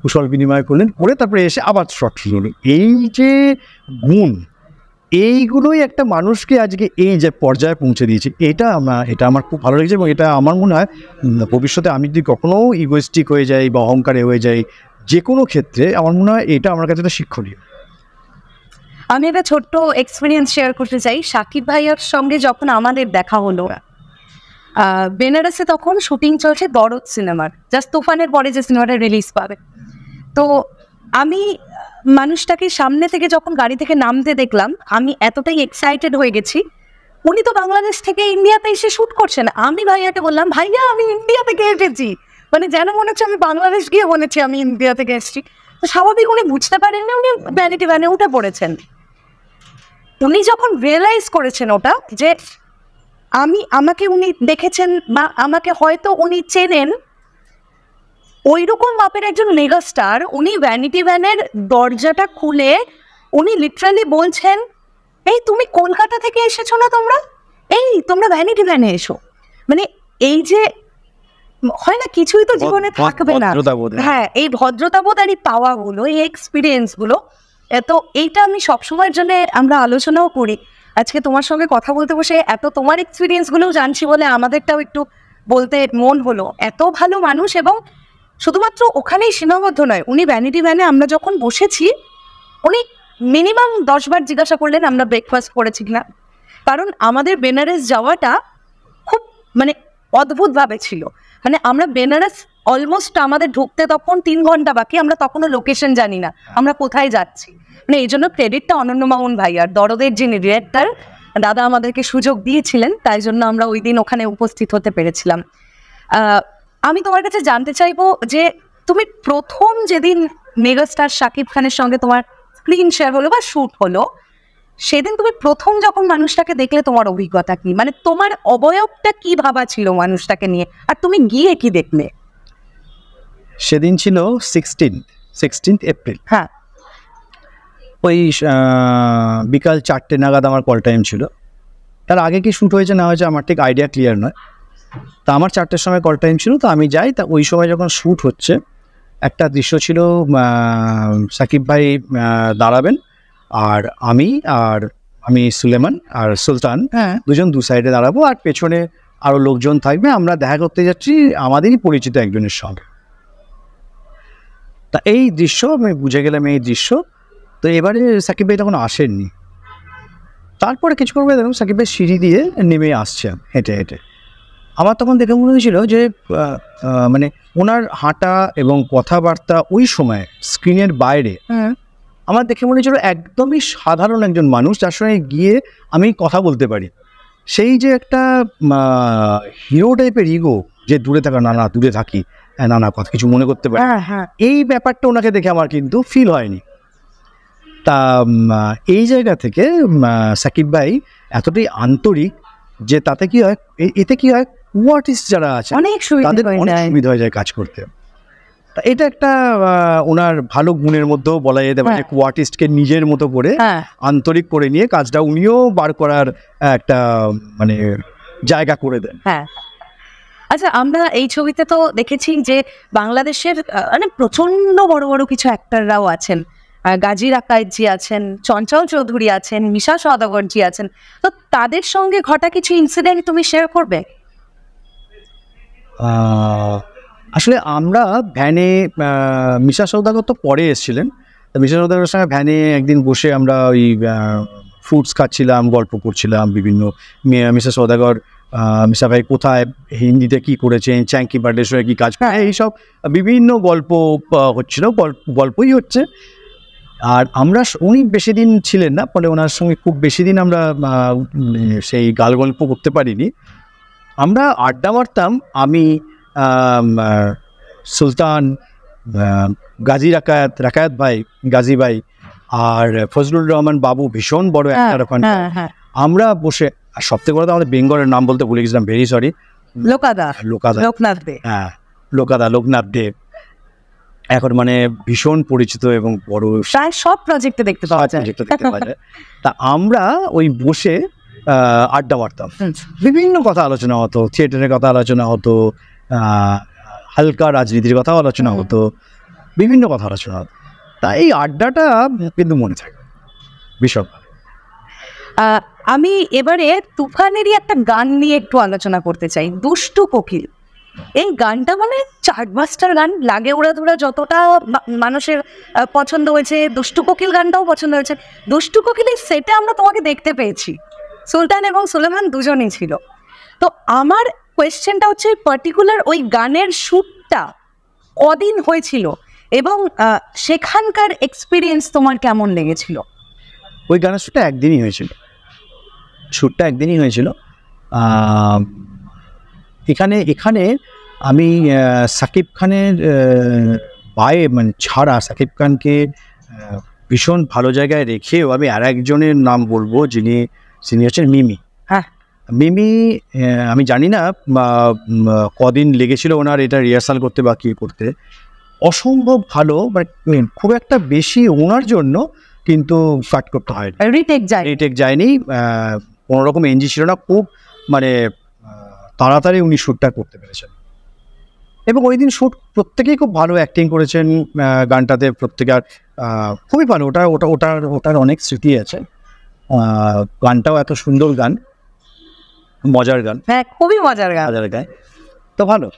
কুশল বিনিময় করলেন করে তারপরে এসে আবার শর্ট হলো এই যে গুণ এইগুলোই একটা মানুষকে আজকে এই যে পর্যায়ে পৌঁছে দিয়েছে এটা আমরা এটা আমার খুব ভালো লেগেছে এবং এটা আমার মনে হয় ভবিষ্যতে আমি যদি কখনও ইগোয়েস্টিক হয়ে যাই বা অহংকারে হয়ে যাই যে কোনো ক্ষেত্রে আমার মনে হয় এটা আমার কাছে একটা শিক্ষণীয় আমি একটা ছোট্ট এক্সপিরিয়েন্স শেয়ার করতে চাই সাকিব ভাইয়ার সঙ্গে যখন আমাদের দেখা হলো হ্যাঁ। বেনারসে তখন শুটিং চলছে বড় সিনেমার জাস্ট তুফানের পরে যে সিনেমাটা রিলিজ পাবে তো আমি মানুষটাকে সামনে থেকে যখন গাড়ি থেকে নামতে দেখলাম আমি এতটাই এক্সাইটেড হয়ে গেছি উনি তো বাংলাদেশ থেকে ইন্ডিয়াতে এসে শ্যুট করছেন আমি ভাইয়াকে বললাম ভাইয়া আমি ইন্ডিয়া থেকে এসেছি মানে যেন মনে হচ্ছে আমি বাংলাদেশ গিয়ে বলেছি আমি ইন্ডিয়া থেকে এসেছি তো স্বাভাবিক উনি বুঝতে পারেননি উনি ভ্যানিটি ভ্যানে উঠে পড়েছেন উনি যখন রিয়েলাইজ করেছেন ওটা যে আমি আমাকে উনি দেখেছেন বা আমাকে হয়তো উনি চেনেন ওই রকম মাপের একজন মেগাস্টার উনি ভ্যানিটি ভ্যানের দরজাটা খুলে উনি লিটারালি বলছেন এই তুমি কলকাতা থেকে এসেছো না তোমরা এই তোমরা ভ্যানিটি ভ্যানে এসো মানে এই যে হয় না কিছুই তো জীবনে থাকবে না হ্যাঁ।, হ্যাঁ এই ভদ্রতাবোধ আর এই পাওয়াগুলো এই এক্সপিরিয়েন্সগুলো তো এইটা আমি সবসময়ের জন্য আমরা আলোচনাও করি আজকে তোমার সঙ্গে কথা বলতে বসে এত তোমার এক্সপিরিয়েন্সগুলোও জানছি বলে আমাদেরটাও একটু বলতে মন হলো এত ভালো মানুষ এবং শুধুমাত্র ওখানেই সীমাবদ্ধ নয় উনি ভ্যানিটি ভ্যানে আমরা যখন বসেছি উনি মিনিমাম দশবার জিজ্ঞাসা করলেন আমরা ব্রেকফাস্ট করেছি কিনা কারণ আমাদের বেনারস যাওয়াটা খুব মানে অদ্ভুতভাবে ছিল মানে আমরা বেনারস অলমোস্ট আমাদের ঢুকতে তখন তিন ঘন্টা বাকি আমরা তখনও লোকেশন জানি না আমরা কোথায় যাচ্ছি মানে এই জন্য ক্রেডিটটা অনন্য ভাই আর দরদের যিনি ডিরেক্টর দাদা আমাদেরকে সুযোগ দিয়েছিলেন তাই জন্য আমরা ওই দিন ওখানে উপস্থিত হতে পেরেছিলাম আমি তোমার কাছে জানতে চাইবো যে তুমি প্রথম যেদিন মেগাস্টার শাকিব খানের সঙ্গে তোমার স্ক্রিন শেয়ার হলো বা শ্যুট হলো সেদিন তুমি প্রথম যখন মানুষটাকে দেখলে তোমার অভিজ্ঞতা কি মানে তোমার অবয়বটা কি ভাবা ছিল মানুষটাকে নিয়ে আর তুমি গিয়ে কি দেখলে সেদিন ছিল সিক্সটিন সিক্সটিন্থ এপ্রিল হ্যাঁ ওই বিকাল চারটে নাগাদ আমার কল টাইম ছিল তার আগে কি শ্যুট হয়েছে না হয়েছে আমার ঠিক আইডিয়া ক্লিয়ার নয় তা আমার চারটের সময় কল টাইম ছিল তো আমি যাই তা ওই সময় যখন শ্যুট হচ্ছে একটা দৃশ্য ছিল সাকিব ভাই দাঁড়াবেন আর আমি আর আমি সুলেমান আর সুলতান হ্যাঁ দুজন দু সাইডে দাঁড়াবো আর পেছনে আরও লোকজন থাকবে আমরা দেখা করতে যাচ্ছি আমাদেরই পরিচিত একজনের সঙ্গে তা এই দৃশ্য আমি বুঝে গেলাম এই দৃশ্য তো এবারে সাকিব ভাই তখন আসেননি তারপরে কিছুক্ষণ করবে দেখলাম সাকিব ভাই সিঁড়ি দিয়ে নেমে আসছে হেঁটে হেঁটে আমার তখন দেখে মনে হয়েছিল যে মানে ওনার হাঁটা এবং কথাবার্তা ওই সময় স্ক্রিনের বাইরে হ্যাঁ আমার দেখে মনে হয়েছিল একদমই সাধারণ একজন মানুষ যার সঙ্গে গিয়ে আমি কথা বলতে পারি সেই যে একটা হিরো টাইপের ইগো যে দূরে থাকা না না দূরে থাকি হ্যাঁ, না না কথা কিছু মনে করতে পারে হ্যাঁ হ্যাঁ এই ব্যাপারটা ওনাকে দেখে আমার কিন্তু ফিল হয়নি তা এই জায়গা থেকে সাকিব ভাই এতটাই আন্তরিক যে তাতে কি হয় এতে কি হয় ইস যারা আছে অনেক সুবিধা হয়ে যায় কাজ করতে তা এটা একটা ওনার ভালো গুণের মধ্যেও বলা যেতে পারে কোয়ার্টিস্টকে হ্যাঁ। নিজের মতো করে হ্যাঁ। আন্তরিক করে নিয়ে কাজটা উনিও বার করার একটা মানে জায়গা করে দেন হ্যাঁ আচ্ছা আমরা এই ছবিতে তো দেখেছি যে বাংলাদেশের মানে প্রচন্ড বড় বড় কিছু অ্যাক্টাররাও আছেন গাজী জি আছেন চঞ্চল চৌধুরী আছেন মিশা সদাগরজি আছেন তো তাদের সঙ্গে ঘটা কিছু ইনসিডেন্ট তুমি শেয়ার করবে আসলে আমরা ভ্যানে মিশা সৌদাগর তো পরে এসেছিলেন মিশা সৌদাগরের সঙ্গে ভ্যানে একদিন বসে আমরা ওই ফুডস খাচ্ছিলাম গল্প করছিলাম বিভিন্ন মিশা সৌদাগর মিসা ভাই কোথায় হিন্দিতে কি করেছেন চ্যাঙ্কি বার্ডেশ্বরে কী কাজ হ্যাঁ এইসব বিভিন্ন গল্প হচ্ছিল গল্পই হচ্ছে আর আমরা উনি বেশি দিন ছিলেন না ফলে ওনার সঙ্গে খুব বেশি দিন আমরা সেই গাল গল্প করতে পারিনি আমরা আড্ডা মারতাম আমি সুলতান গাজী রাকায়াত রাকায়াত ভাই গাজী ভাই আর ফজলুর রহমান বাবু ভীষণ বড় একটা হ্যাঁ, ওখানে হ্যাঁ, হ্যাঁ। আমরা বসে আর সব থেকে বড় আমাদের বেঙ্গলের নাম বলতে ভুলে গেছিলাম ভেরি সরি লোকাদা হ্যাঁ, লোকাদা লোকনাথ দেব হ্যাঁ লোকাদা লোকনাথ দেব এখন মানে ভীষণ পরিচিত এবং বড় প্রায় সব প্রজেক্টে দেখতে পাওয়া যায় দেখতে পাওয়া যায় তা আমরা ওই বসে আড্ডা মারতাম বিভিন্ন কথা আলোচনা হতো থিয়েটারের কথা আলোচনা হতো হালকা রাজনীতির কথাও আলোচনা হতো বিভিন্ন কথা আলোচনা হতো তা এই আড্ডাটা কিন্তু মনে থাকে বিষয় আমি এবারে তুফানেরই একটা গান নিয়ে একটু আলোচনা করতে চাই দুষ্টু কোকিল এই গানটা মানে মাস্টার গান লাগে ধরা যতটা মানুষের পছন্দ হয়েছে দুষ্টু কোকিল গানটাও পছন্দ হয়েছে দুষ্টু কোকিলের সেটে আমরা তোমাকে দেখতে পেয়েছি সুলতান এবং সুলেমান দুজনই ছিল তো আমার কোয়েশ্চেনটা হচ্ছে পার্টিকুলার ওই গানের শ্যুটটা কদিন হয়েছিল এবং সেখানকার এক্সপিরিয়েন্স তোমার কেমন লেগেছিল ওই গানের শ্যুটটা একদিনই হয়েছিল শ্যুটটা একদিনই হয়েছিল এখানে এখানে আমি সাকিব খানের পায়ে মানে ছাড়া সাকিব খানকে ভীষণ ভালো জায়গায় রেখেও আমি আর একজনের নাম বলবো যিনি তিনি হচ্ছেন মিমি হ্যাঁ মিমি আমি জানি না কদিন লেগেছিল ওনার এটা রিহার্সাল করতে বা কী করতে অসম্ভব ভালো বাট মানে, খুব একটা বেশি ওনার জন্য কিন্তু কাট করতে হয় রিটেক যায় রিটেক যায়নি কোনো রকম এনজি ছিল না খুব মানে তাড়াতাড়ি উনি শ্যুটটা করতে পেরেছেন এবং ওই দিন শ্যুট প্রত্যেকেই খুব ভালো অ্যাক্টিং করেছেন গানটাতে প্রত্যেকের খুবই ভালো ওটা ওটা ওটার ওটার অনেক স্মৃতি আছে গানটাও এত সুন্দর গান মজার গান হ্যাঁ খুবই মজার গান মজার গান তো ভালো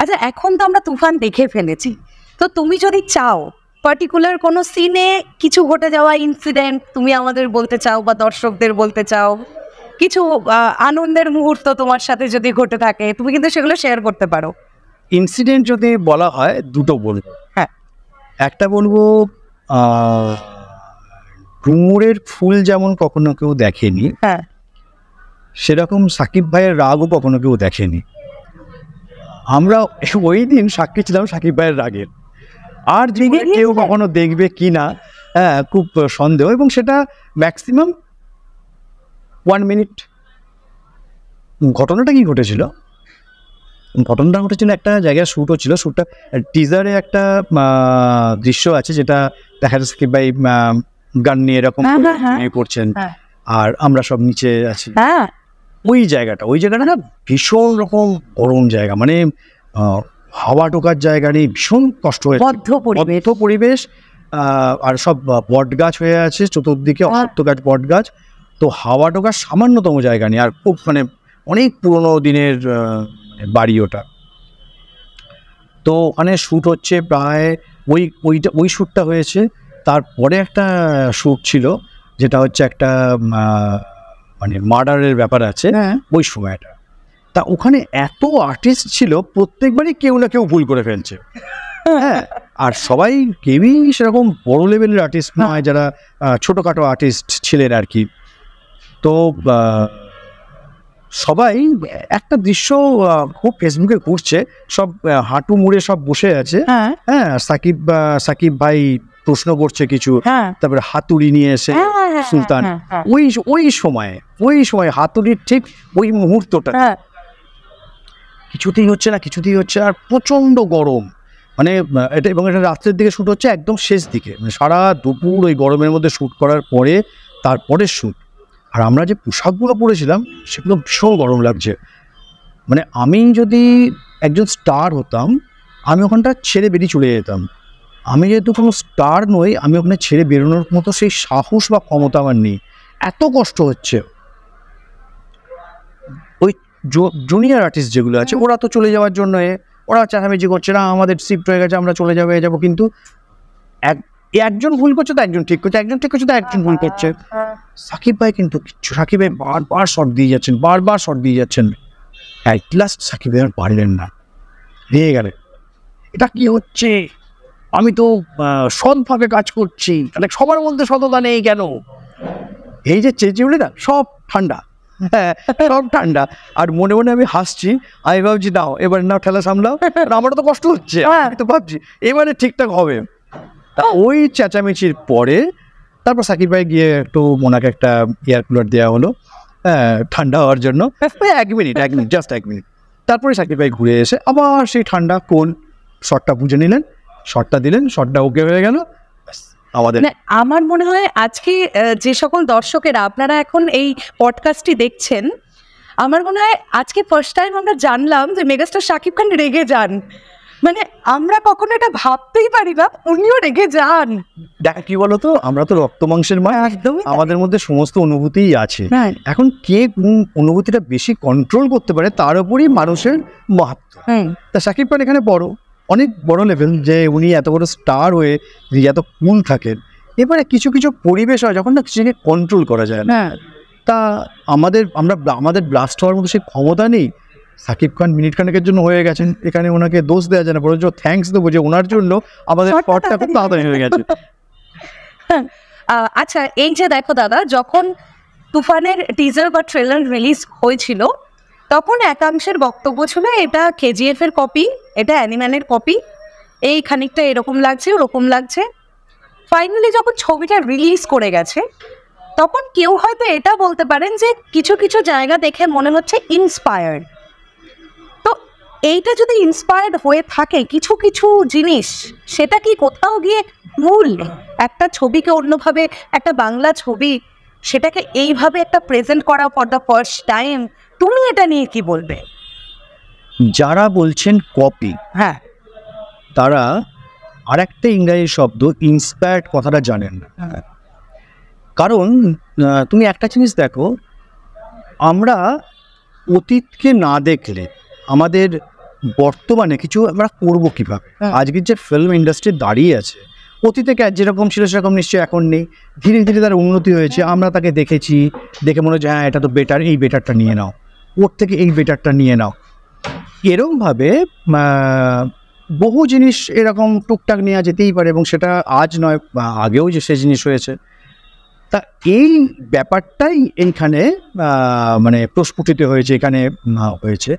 আচ্ছা এখন তো আমরা তুফান দেখে ফেলেছি তো তুমি যদি চাও পার্টিকুলার কোনো সিনে কিছু ঘটে যাওয়া ইনসিডেন্ট তুমি আমাদের বলতে চাও বা দর্শকদের বলতে চাও কিছু আনন্দের মুহূর্ত তোমার সাথে যদি ঘটে থাকে তুমি কিন্তু সেগুলো শেয়ার করতে পারো ইনসিডেন্ট যদি বলা হয় দুটো বলব হ্যাঁ একটা বলবো ডুমুরের ফুল যেমন কখনো কেউ দেখেনি হ্যাঁ সেরকম সাকিব ভাইয়ের রাগও কখনো কেউ দেখেনি আমরা ওই দিন সাক্ষী ছিলাম সাকিব ভাইয়ের রাগের আর জীবনে কেউ কখনো দেখবে কি না হ্যাঁ খুব সন্দেহ এবং সেটা ম্যাক্সিমাম ওয়ান মিনিট ঘটনাটা কি ঘটেছিল ঘটনাটা ঘটেছিল একটা জায়গায় শ্যুট হচ্ছিল শ্যুটটা টিজারে একটা দৃশ্য আছে যেটা দেখা যাচ্ছে কি ভাই গান নিয়ে এরকম হ্যাঁ, হ্যাঁ, হ্যাঁ। করছেন আর আমরা সব নিচে আছি ওই জায়গাটা ওই জায়গাটা না ভীষণ রকম গরম জায়গা মানে হাওয়া ঢোকার জায়গা নেই ভীষণ কষ্ট হয়েছে পরিবেশ আর সব বট গাছ হয়ে আছে চতুর্দিকে অসত্য গাছ বট গাছ তো হাওয়া ঢোকার সামান্যতম জায়গা নেই আর খুব মানে অনেক পুরনো দিনের বাড়ি ওটা তো ওখানে শ্যুট হচ্ছে প্রায় ওই ওইটা ওই শ্যুটটা হয়েছে তারপরে একটা শ্যুট ছিল যেটা হচ্ছে একটা মানে মার্ডারের ব্যাপার আছে হ্যাঁ। ওই সময়টা তা ওখানে এত আর্টিস্ট ছিল প্রত্যেকবারই কেউ না কেউ ভুল করে ফেলছে হ্যাঁ আর সবাই কেউই সেরকম বড় লেভেলের আর্টিস্ট হ্যাঁ। নয় যারা ছোটোখাটো আর্টিস্ট ছিলেন আর কি তো সবাই একটা দৃশ্য খুব ফেসবুকে ঘুরছে সব হাঁটু মুড়ে সব বসে আছে হ্যাঁ, হ্যাঁ সাকিব সাকিব ভাই প্রশ্ন করছে কিছু হ্যাঁ। তারপরে হাতুড়ি নিয়ে এসে সুলতান ওই ওই সময়ে ওই সময় হাতুড়ির ঠিক ওই মুহূর্তটা কিছুতেই হচ্ছে না কিছুতেই হচ্ছে আর প্রচণ্ড গরম মানে এটা এবং এটা রাত্রের দিকে শ্যুট হচ্ছে একদম শেষ দিকে মানে সারা দুপুর ওই গরমের মধ্যে শ্যুট করার পরে তারপরে শ্যুট আর আমরা যে পোশাকগুলো পরেছিলাম সেগুলো ভীষণ গরম লাগছে মানে আমি যদি একজন স্টার হতাম আমি ওখানটা ছেড়ে বেরিয়ে চলে যেতাম আমি যেহেতু কোনো স্টার নই আমি ওখানে ছেড়ে বেরোনোর মতো সেই সাহস বা ক্ষমতা আমার নেই এত কষ্ট হচ্ছে জুনিয়র আর্টিস্ট যেগুলো আছে ওরা তো চলে যাওয়ার জন্য ওরা চেঁচামেচি করছে না আমাদের শিফট হয়ে গেছে আমরা চলে যাবো এ যাবো কিন্তু এক একজন ভুল করছে তো একজন ঠিক করছে একজন ঠিক করছে তো একজন ভুল করছে সাকিব ভাই কিন্তু কিচ্ছু সাকিব ভাই বারবার শট দিয়ে যাচ্ছেন বারবার শট দিয়ে যাচ্ছেন অ্যাট লাস্ট সাকিব ভাই আর পারলেন না দিয়ে গেলেন এটা কি হচ্ছে আমি তো সৎভাবে কাজ করছি তাহলে সবার মধ্যে সততা নেই কেন এই যে চেঁচিউলি না সব ঠান্ডা হ্যাঁ সব ঠান্ডা আর মনে মনে আমি হাসছি আমি ভাবছি নাও এবার নাও ঠেলা সামলাও আমারও তো কষ্ট হচ্ছে হ্যাঁ। তো ভাবছি এবারে ঠিকঠাক হবে তা হ্যাঁ। ওই চেঁচামেচির পরে তারপর সাকিব ভাই গিয়ে একটু মোনাকে একটা এয়ার কুলার দেওয়া হলো হ্যাঁ, ঠান্ডা হওয়ার জন্য এক মিনিট এক মিনিট জাস্ট এক মিনিট তারপরে সাকিব ভাই ঘুরে এসে আবার সেই ঠান্ডা কোন শটটা বুঝে নিলেন শটটা দিলেন শটটা ওকে হয়ে গেল আমাদের আমার মনে হয় আজকে যে সকল দর্শকেরা আপনারা এখন এই পডকাস্টটি দেখছেন আমার মনে হয় আজকে ফার্স্ট টাইম আমরা জানলাম যে মেগাস্টার শাকিব খান রেগে যান মানে আমরা কখনো এটা ভাবতেই পারি না উনিও রেগে যান দেখ কি বলতো আমরা তো রক্ত মাংসের মা একদমই আমাদের মধ্যে সমস্ত অনুভূতিই আছে এখন কে অনুভূতিটা বেশি কন্ট্রোল করতে পারে তার উপরই মানুষের মাহাত্ম তা শাকিব খান এখানে বড় অনেক বড় লেভেল যে উনি এত বড় স্টার হয়ে এত কুল থাকেন এবারে কিছু কিছু পরিবেশ হয় যখন না কিছুকে কন্ট্রোল করা যায় না হ্যাঁ। তা আমাদের আমরা আমাদের ব্লাস্ট হওয়ার মতো সেই ক্ষমতা নেই সাকিব খান মিনিট খানেকের জন্য হয়ে গেছেন এখানে ওনাকে দোষ দেওয়া যায় না বরঞ্চ থ্যাংকস দেবো যে ওনার জন্য আমাদের পটটা খুব তাড়াতাড়ি হয়ে গেছে আচ্ছা এই যে দেখো দাদা যখন তুফানের টিজার বা ট্রেলার রিলিজ হয়েছিল তখন একাংশের বক্তব্য ছিল এটা কেজিএফ এর কপি এটা অ্যানিম্যালের কপি এই খানিকটা এরকম লাগছে ওরকম লাগছে ফাইনালি যখন ছবিটা রিলিজ করে গেছে তখন কেউ হয়তো এটা বলতে পারেন যে কিছু কিছু জায়গা দেখে মনে হচ্ছে ইন্সপায়ার্ড তো এইটা যদি ইন্সপায়ার্ড হয়ে থাকে কিছু কিছু জিনিস সেটা কি কোথাও গিয়ে ভুল একটা ছবিকে অন্যভাবে একটা বাংলা ছবি সেটাকে এইভাবে একটা প্রেজেন্ট করা ফর দ্য ফার্স্ট টাইম তুমি এটা নিয়ে কি বলবে যারা বলছেন কপি হ্যাঁ তারা আর একটা ইংরাজি শব্দ ইন্সপায়ার্ড কথাটা জানেন কারণ তুমি একটা জিনিস দেখো আমরা অতীতকে না দেখলে আমাদের বর্তমানে কিছু আমরা করব কীভাবে আজকের যে ফিল্ম ইন্ডাস্ট্রি দাঁড়িয়ে আছে অতীতে যেরকম ছিল সেরকম নিশ্চয়ই এখন নেই ধীরে ধীরে তার উন্নতি হয়েছে আমরা তাকে দেখেছি দেখে মনে হচ্ছে হ্যাঁ এটা তো বেটার এই বেটারটা নিয়ে নাও ওর থেকে এই বেটারটা নিয়ে নাও এরকমভাবে বহু জিনিস এরকম টুকটাক নেওয়া যেতেই পারে এবং সেটা আজ নয় আগেও যে সে জিনিস হয়েছে তা এই ব্যাপারটাই এইখানে মানে প্রস্ফুটিত হয়েছে এখানে হয়েছে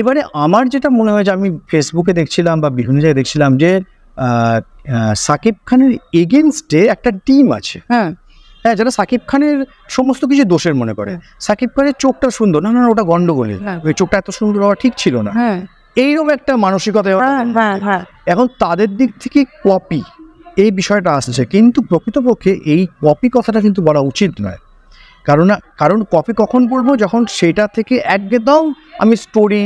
এবারে আমার যেটা মনে হয় যে আমি ফেসবুকে দেখছিলাম বা বিভিন্ন জায়গায় দেখছিলাম যে সাকিব খানের এগেনস্টে একটা টিম আছে হ্যাঁ হ্যাঁ যারা সাকিব খানের সমস্ত কিছু দোষের মনে করে হ্যাঁ। সাকিব খানের চোখটা সুন্দর না না ওটা গন্ডগোলের হ্যাঁ। ওই চোখটা এত সুন্দর হওয়া ঠিক ছিল না হ্যাঁ। এইরকম একটা মানসিকতা এখন তাদের দিক থেকে কপি এই বিষয়টা আসছে কিন্তু প্রকৃতপক্ষে এই কপি কথাটা কিন্তু বলা উচিত নয় কারণ কারণ কপি কখন বলবো যখন সেটা থেকে একদম আমি স্টোরি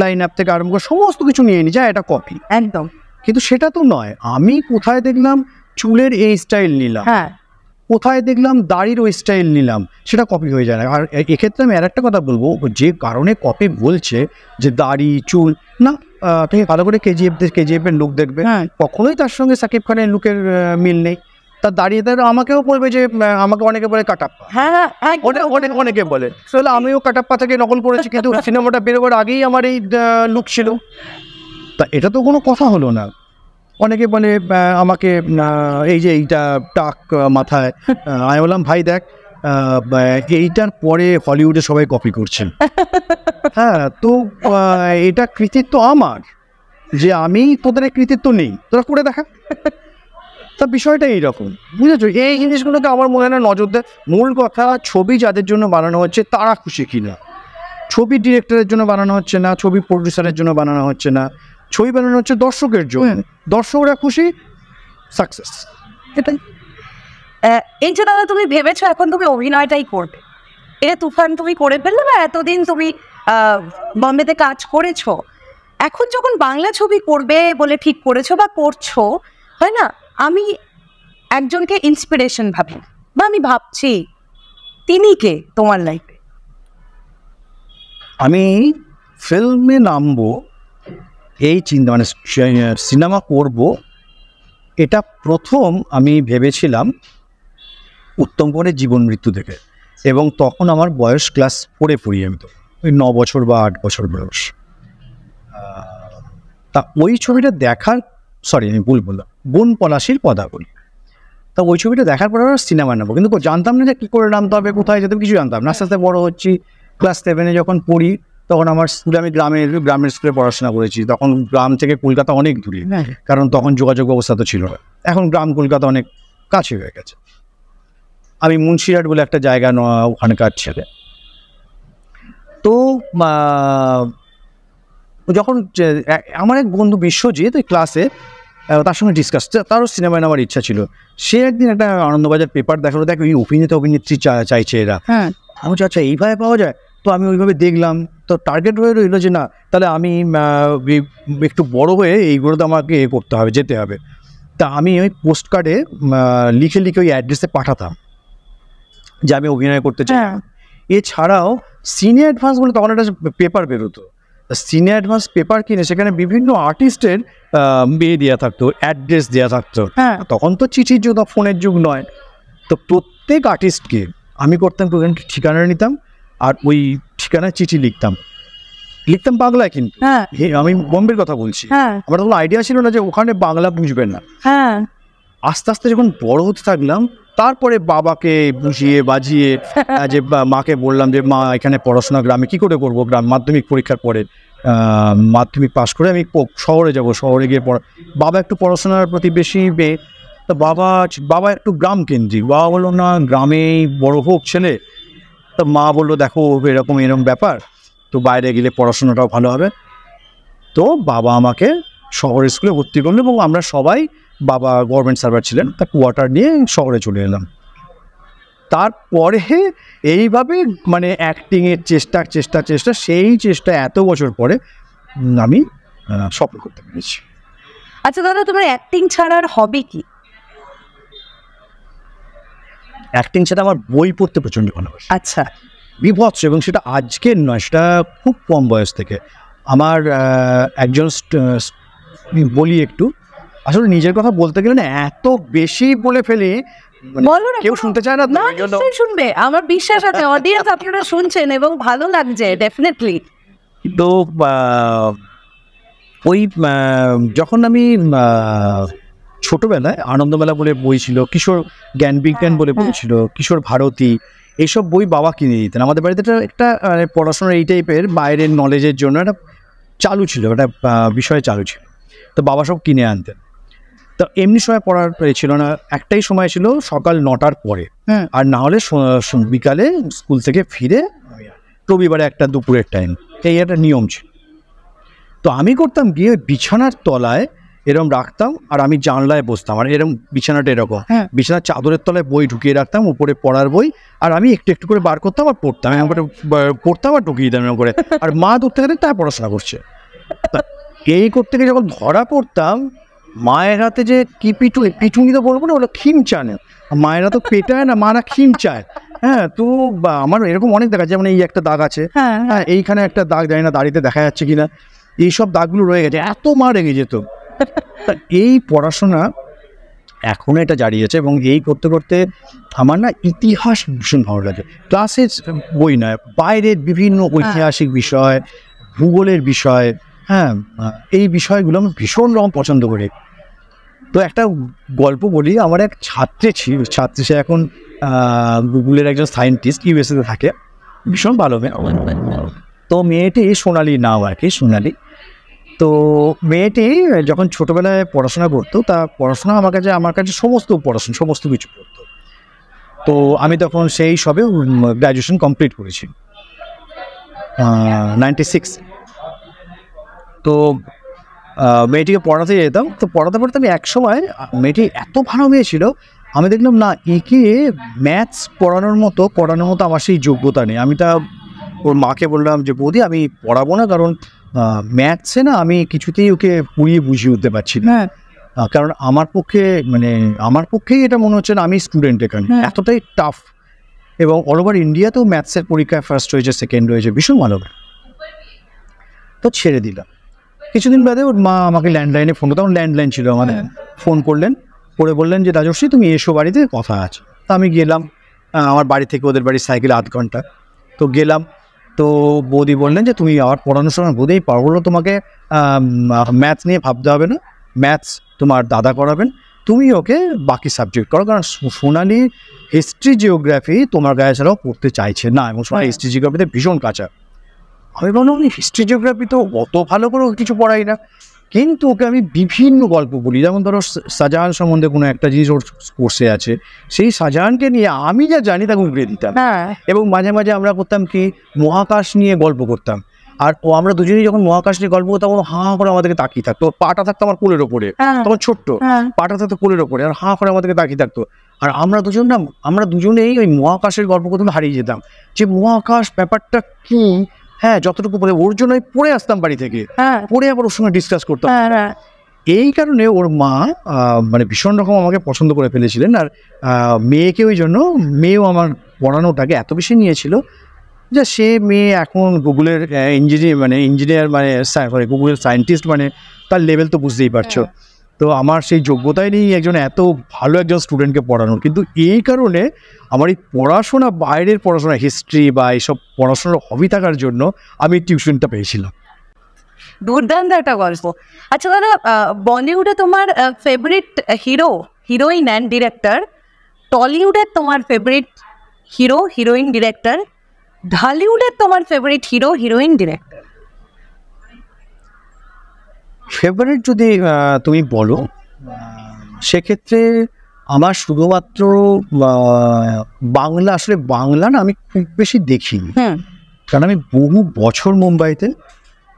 লাইন আপ থেকে আরম্ভ করে সমস্ত কিছু নিয়ে নিই যা এটা কপি একদম কিন্তু সেটা তো নয় আমি কোথায় দেখলাম চুলের এই স্টাইল নিলাম হ্যাঁ কোথায় দেখলাম দাড়ির ওই স্টাইল নিলাম সেটা কপি হয়ে যায় না আর এক্ষেত্রে আমি আর একটা কথা বলবো যে কারণে কপি বলছে যে দাড়ি চুল না তুমি ভালো করে কেজিএফ কেজিএফের লুক দেখবে হ্যাঁ কখনোই তার সঙ্গে সাকিব খানের লুকের মিল নেই তার দাঁড়িয়ে দাঁড়িয়ে আমাকেও বলবে যে আমাকে অনেকে বলে কাটাপ্পা হ্যাঁ হ্যাঁ, হ্যাঁ অনেক অনেকে বলে তাহলে আমিও কাটাপ্পা থেকে নকল করেছি কিন্তু সিনেমাটা বেরোবার আগেই আমার এই লুক ছিল তা এটা তো কোনো কথা হলো না অনেকে বলে আমাকে এই যে এইটা টাক মাথায় আমি বললাম ভাই দেখ এইটার পরে হলিউডে সবাই কপি করছেন হ্যাঁ তো এটা কৃতিত্ব আমার যে আমি তোদের কৃতিত্ব নেই তোরা করে দেখা তা বিষয়টা এইরকম বুঝেছো এই জিনিসগুলোকে আমার মনে হয় নজর দেয় মূল কথা ছবি যাদের জন্য বানানো হচ্ছে তারা খুশি কিনা ছবি ডিরেক্টরের জন্য বানানো হচ্ছে না ছবি প্রডিউসারের জন্য বানানো হচ্ছে না ছবি বানানো হচ্ছে দর্শকের জন্য দর্শকরা খুশি সাকসেস এটাই দাদা তুমি ভেবেছো এখন তুমি অভিনয়টাই করবে এটা তুফান তুমি করে ফেললে বা এতদিন তুমি বম্বেতে কাজ করেছো এখন যখন বাংলা ছবি করবে বলে ঠিক করেছো বা করছো হয় না আমি একজনকে ইন্সপিরেশন ভাবি বা আমি ভাবছি তিনি কে তোমার লাইফে আমি ফিল্মে নামবো এই চিন্তা মানে সিনেমা করব এটা প্রথম আমি ভেবেছিলাম উত্তম কুমারের জীবন মৃত্যু থেকে এবং তখন আমার বয়স ক্লাস ফোরে পড়ি আমি তো ওই ন বছর বা আট বছর বয়স তা ওই ছবিটা দেখার সরি আমি ভুল বললাম বন পলাশির পদাবলী তা ওই ছবিটা দেখার পর আমরা সিনেমা নেবো কিন্তু জানতাম না যে কী করে নামতে হবে কোথায় যেতে কিছু জানতাম না আস্তে আস্তে বড়ো হচ্ছি ক্লাস সেভেনে যখন পড়ি তখন আমার স্কুলে আমি গ্রামের গ্রামের স্কুলে পড়াশোনা করেছি তখন গ্রাম থেকে কলকাতা অনেক দূরে হ্যাঁ। কারণ তখন যোগাযোগ ব্যবস্থা তো ছিল না এখন গ্রাম কলকাতা অনেক কাছে হয়ে গেছে আমি মুন্সিরহাট বলে একটা জায়গা ওখানকার ছেলে তো যখন আমার এক বন্ধু বিশ্বজিৎ ওই ক্লাসে তার সঙ্গে ডিসকাস তারও সিনেমায় নেওয়ার ইচ্ছা ছিল সে একদিন একটা আনন্দবাজার পেপার দেখালো দেখ ওই অভিনেতা অভিনেত্রী চাইছে এরা হ্যাঁ আমি আচ্ছা এইভাবে পাওয়া যায় তো আমি ওইভাবে দেখলাম তো টার্গেট হয়ে রইলো যে না তাহলে আমি একটু বড় হয়ে এইগুলোতে আমাকে এ করতে হবে যেতে হবে তা আমি ওই পোস্ট কার্ডে লিখে লিখে ওই অ্যাড্রেসে পাঠাতাম যে আমি অভিনয় করতে চাই হ্যাঁ। এছাড়াও সিনিয়র অ্যাডভান্স বলে তখন একটা পেপার বেরোতো সিনিয়র অ্যাডভান্স পেপার কিনে সেখানে বিভিন্ন আর্টিস্টের বিয়ে দেওয়া থাকতো অ্যাড্রেস দেওয়া থাকতো হ্যাঁ তখন তো চিঠির যুগ ফোনের যুগ নয় তো প্রত্যেক আর্টিস্টকে আমি করতাম একটু ঠিকানা নিতাম আর ওই ঠিকানায় চিঠি লিখতাম লিখতাম বাংলায় কিন্তু হ্যাঁ আমি বম্বের কথা বলছি হ্যাঁ। আমার তখন আইডিয়া ছিল না যে ওখানে বাংলা বুঝবেন না হ্যাঁ আস্তে আস্তে যখন বড় হতে থাকলাম তারপরে বাবাকে বুঝিয়ে বাজিয়ে যে মাকে বললাম যে মা এখানে পড়াশোনা গ্রামে কি করে করবো গ্রাম মাধ্যমিক পরীক্ষার পরে মাধ্যমিক পাশ করে আমি শহরে যাব শহরে গিয়ে পড়া বাবা একটু পড়াশোনার প্রতি বেশি তা বাবা বাবা একটু গ্রাম কেন্দ্রিক বাবা বললো না গ্রামেই বড় হোক ছেলে তো মা বললো দেখো এরকম এরকম ব্যাপার তো বাইরে গেলে পড়াশোনাটাও ভালো হবে তো বাবা আমাকে শহর স্কুলে ভর্তি করলো এবং আমরা সবাই বাবা গভর্নমেন্ট সার্ভার ছিলেন তা কোয়ার্টার নিয়ে শহরে চলে এলাম তারপরে এইভাবে মানে অ্যাক্টিংয়ের চেষ্টা চেষ্টা চেষ্টা সেই চেষ্টা এত বছর পরে আমি সফল করতে পেরেছি আচ্ছা দাদা তোমার অ্যাক্টিং ছাড়ার হবে কি অ্যাক্টিং সেটা আমার বই পড়তে প্রচণ্ড ভালোবাসি আচ্ছা বিভৎস এবং সেটা আজকের নয় সেটা খুব কম বয়স থেকে আমার একজন বলি একটু আসলে নিজের কথা বলতে গেলে না এত বেশি বলে ফেলি মানে কেউ শুনতে চায় না শুনবে আমার বিশ্বাস আছে অডিয়েন্স আপনারা শুনছেন এবং ভালো লাগছে ডেফিনেটলি তো ওই যখন আমি ছোটবেলায় আনন্দমেলা বলে বই ছিল কিশোর জ্ঞান বিজ্ঞান বলে বই হ্যাঁ, হ্যাঁ। ছিল কিশোর ভারতী এইসব বই বাবা কিনে দিতেন আমাদের বাড়িতে একটা একটা মানে পড়াশোনার এই টাইপের বাইরের নলেজের জন্য একটা চালু ছিল একটা বিষয়ে চালু ছিল তো বাবা সব কিনে আনতেন তো এমনি সময় পড়ার ছিল না একটাই সময় ছিল সকাল নটার পরে হ্যাঁ আর না হলে বিকালে স্কুল থেকে ফিরে রবিবারে একটা দুপুরের টাইম এই একটা নিয়ম ছিল তো আমি করতাম গিয়ে বিছানার তলায় এরম রাখতাম আর আমি জানলায় বসতাম আর এরম বিছানাটা এরকম হ্যাঁ। বিছানার চাদরের তলায় বই ঢুকিয়ে রাখতাম উপরে পড়ার বই আর আমি একটু একটু করে বার করতাম আর পড়তাম এমন করে পড়তাম আর ঢুকিয়ে দিতাম এরকম করে আর মা ধরতে গেলে তাই পড়াশোনা করছে এই করতে গিয়ে যখন ধরা পড়তাম মায়ের হাতে যে কি পিটু পিটুনি তো বলবো না ওটা না মায়েরা তো পেটায় না মারা খিমচায় হ্যাঁ তো আমার এরকম অনেক দেখা যায় মানে এই একটা দাগ আছে হ্যাঁ, হ্যাঁ।, হ্যাঁ এইখানে একটা দাগ যায় না দাড়িতে দেখা যাচ্ছে কিনা এইসব দাগগুলো রয়ে গেছে এত মা রেগে যেত এই পড়াশোনা এখন এটা আছে এবং এই করতে করতে আমার না ইতিহাস ভীষণ ভালো লাগে ক্লাসে বই নয় বাইরের বিভিন্ন হ্যাঁ। ঐতিহাসিক বিষয় ভূগোলের বিষয় হ্যাঁ এই বিষয়গুলো আমি ভীষণ রকম পছন্দ করি তো একটা গল্প বলি আমার এক ছাত্রী ছিল ছাত্রী সে এখন গুগলের একজন সায়েন্টিস্ট ইউএসএতে থাকে ভীষণ ভালো মেয়ে তো মেয়েটি সোনালি নাও আর কি সোনালি তো মেয়েটি যখন ছোটোবেলায় পড়াশোনা করতো তা পড়াশোনা আমার কাছে আমার কাছে সমস্ত পড়াশোনা সমস্ত কিছু করতো তো আমি তখন সেই সবে গ্র্যাজুয়েশন কমপ্লিট করেছি নাইনটি সিক্স তো মেয়েটিকে পড়াতে যেতাম তো পড়াতে পড়াতে আমি একসময় মেয়েটি এত ভালো মেয়ে ছিল আমি দেখলাম না একে ম্যাথস পড়ানোর মতো পড়ানোর মতো আমার সেই যোগ্যতা নেই আমি তা ওর মাকে বললাম যে বৌদি আমি পড়াবো না কারণ ম্যাথসে না আমি কিছুতেই ওকে পুড়িয়ে বুঝিয়ে উঠতে পারছি না হ্যাঁ। কারণ আমার পক্ষে মানে আমার পক্ষেই এটা মনে হচ্ছে না আমি স্টুডেন্ট এখানে হ্যাঁ। এতটাই টাফ এবং অল ওভার ইন্ডিয়াতেও ম্যাথসের পরীক্ষায় ফার্স্ট হয়েছে সেকেন্ড হয়েছে ভীষণ ভালো তো ছেড়ে দিলাম কিছুদিন বাদে ওর মা আমাকে ল্যান্ডলাইনে ফোন করতাম ল্যান্ডলাইন ছিল আমাদের ফোন হ্যাঁ। করলেন করে বললেন যে রাজশ্রী তুমি এসো বাড়িতে কথা আছে তা আমি গেলাম আমার বাড়ি থেকে ওদের বাড়ি সাইকেল আধ ঘন্টা তো গেলাম তো বৌদি বললেন যে তুমি আমার পড়ানোর সময় বৌদি পারবো পারগুলো তোমাকে ম্যাথস নিয়ে ভাবতে হবে না ম্যাথস তোমার দাদা করাবেন তুমি ওকে বাকি সাবজেক্ট করো কারণ সোনালি হিস্ট্রি জিওগ্রাফি তোমার গায়ে ছাড়াও পড়তে চাইছে না এবং সোনালি হিস্ট্রি হ্যাঁ। জিওগ্রাফিতে ভীষণ কাঁচা আমি বললাম হিস্ট্রি জিওগ্রাফি তো অত ভালো করে কিছু পড়াই না কিন্তু ওকে আমি বিভিন্ন গল্প বলি যেমন ধরো শাহজাহান সম্বন্ধে কোনো একটা জিনিস ওর কোর্সে আছে সেই শাহজাহানকে নিয়ে আমি যা জানি তাকে উগড়ে দিতাম হ্যাঁ। এবং মাঝে মাঝে আমরা করতাম কি মহাকাশ নিয়ে গল্প করতাম আর ও আমরা দুজনেই যখন মহাকাশ নিয়ে গল্প করতাম ও হাঁ করে আমাদেরকে তাকিয়ে থাকতো পাটা থাকতো আমার কোলের ওপরে হ্যাঁ। তখন ছোট্ট হ্যাঁ। পাটা থাকতো কোলের ওপরে আর হাঁ করে আমাদেরকে তাকিয়ে থাকতো আর আমরা দুজন না আমরা দুজনেই ওই মহাকাশের গল্প করতাম হারিয়ে যেতাম যে মহাকাশ ব্যাপারটা কী হ্যাঁ যতটুকু পরে ওর জন্যই পড়ে আসতাম বাড়ি থেকে হ্যাঁ। পড়ে আবার ওর সঙ্গে ডিসকাস করতাম হ্যাঁ, হ্যাঁ। এই কারণে ওর মা মানে ভীষণ রকম আমাকে পছন্দ করে ফেলেছিলেন আর মেয়েকে ওই জন্য মেয়েও আমার পড়ানোটাকে এত বেশি নিয়েছিল যে সে মেয়ে এখন গুগলের ইঞ্জিনিয়ার মানে ইঞ্জিনিয়ার মানে গুগলের সায়েন্টিস্ট মানে তার লেভেল তো বুঝতেই পারছো তো আমার সেই যোগ্যতাই নেই একজন এত ভালো একজন স্টুডেন্টকে পড়ানোর কিন্তু এই কারণে আমার এই পড়াশোনা বাইরের পড়াশোনা হিস্ট্রি বা এইসব পড়াশোনার হবি থাকার জন্য আমি টিউশনটা পেয়েছিলাম দুর্দান্ত একটা গল্প আচ্ছা দাদা বলিউডে তোমার favourite hero heroine and director টলিউডের তোমার ফেভারিট হিরো হিরোইন ডিরেক্টর ঢালিউডের তোমার favourite hero heroine director favourite যদি তুমি বলো সেক্ষেত্রে আমার শুধুমাত্র বাংলা আসলে বাংলা না আমি খুব বেশি দেখিনি কারণ আমি বহু বছর মুম্বাইতে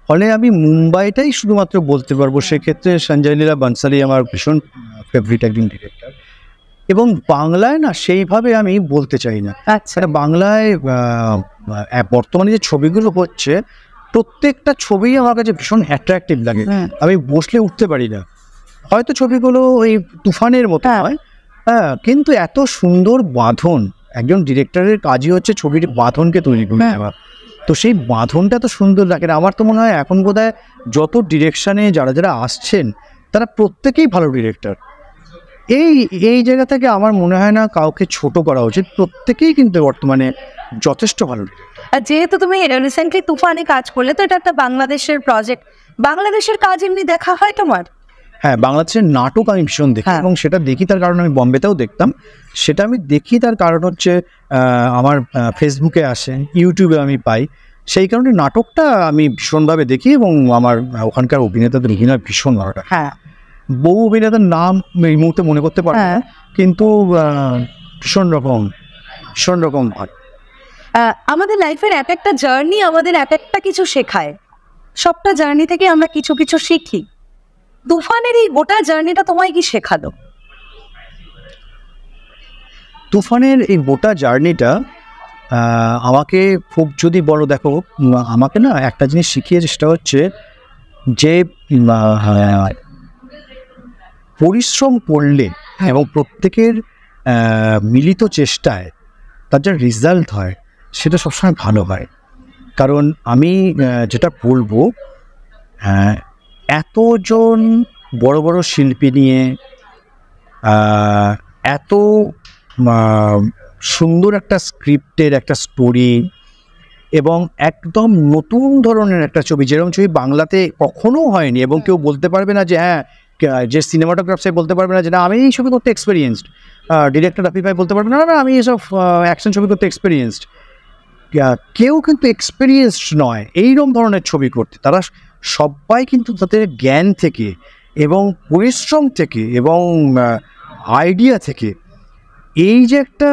ফলে আমি মুম্বাইটাই শুধুমাত্র বলতে পারবো সেক্ষেত্রে সঞ্জয় লীলা বানসালি আমার ভীষণ ফেভারিট একজন ডিরেক্টর এবং বাংলায় না সেইভাবে আমি বলতে চাই না আচ্ছা মানে বাংলায় বর্তমানে যে ছবিগুলো হচ্ছে প্রত্যেকটা ছবি আমার কাছে ভীষণ অ্যাট্রাক্টিভ লাগে হ্যাঁ। আমি বসলে উঠতে পারি না হয়তো ছবিগুলো ওই তুফানের মতো হ্যাঁ। হয় হ্যাঁ কিন্তু এত সুন্দর বাঁধন একজন ডিরেক্টরের কাজই হচ্ছে ছবির বাঁধনকে তৈরি করে হ্যাঁ। দেওয়া তো সেই বাঁধনটা তো সুন্দর লাগে না আমার তো মনে হয় এখন বোধহয় যত ডিরেকশানে যারা যারা আসছেন তারা প্রত্যেকেই ভালো ডিরেক্টর এই এই জায়গা থেকে আমার মনে হয় না কাউকে ছোট করা উচিত প্রত্যেকেই কিন্তু বর্তমানে যথেষ্ট ভালো আর যেহেতু তুমি রিসেন্টলি তুফানে কাজ করলে তো এটা একটা বাংলাদেশের প্রজেক্ট বাংলাদেশের কাজ এমনি দেখা হয় তোমার হ্যাঁ বাংলাদেশের নাটক আমি ভীষণ দেখি হ্যাঁ। এবং সেটা দেখি তার কারণ আমি বম্বেতেও দেখতাম সেটা আমি দেখি তার কারণ হচ্ছে আমার ফেসবুকে আসে ইউটিউবে আমি পাই সেই কারণে নাটকটা আমি ভীষণভাবে দেখি এবং আমার ওখানকার অভিনেতাদের অভিনয় ভীষণ ভালো হ্যাঁ বহু অভিনেতার নাম এই মুহূর্তে মনে করতে পারে হ্যাঁ। কিন্তু ভীষণ রকম ভীষণ রকম হয় আমাদের লাইফের এক একটা জার্নি আমাদের এক একটা কিছু শেখায় সবটা জার্নি থেকে আমরা কিছু কিছু শিখি তুফানের এই গোটা জার্নিটা তোমায় কি শেখালো তুফানের এই গোটা জার্নিটা আমাকে খুব যদি বড় দেখো আমাকে না একটা জিনিস শিখিয়ে চেষ্টা হচ্ছে যে পরিশ্রম করলে হ্যাঁ। এবং প্রত্যেকের মিলিত চেষ্টায় তার যা রেজাল্ট হয় সেটা সবসময় ভালো হয় কারণ আমি যেটা বলবো এতজন বড় বড় শিল্পী নিয়ে এত সুন্দর একটা স্ক্রিপ্টের একটা স্টোরি এবং একদম নতুন ধরনের একটা ছবি যেরকম ছবি বাংলাতে কখনো হয়নি এবং কেউ বলতে পারবে না যে হ্যাঁ যে সিনেমাটোগ্রাফসাই বলতে পারবে না যে না আমি এই ছবি করতে এক্সপিরিয়েন্সড ডিরেক্টর রাফি ভাই বলতে পারবে না না আমি এইসব অ্যাকশন ছবি করতে এক্সপিরিয়েন্সড কেউ কিন্তু এক্সপিরিয়েন্সড নয় এইরকম ধরনের ছবি করতে তারা সবাই কিন্তু তাদের জ্ঞান থেকে এবং পরিশ্রম থেকে এবং আইডিয়া থেকে এই যে একটা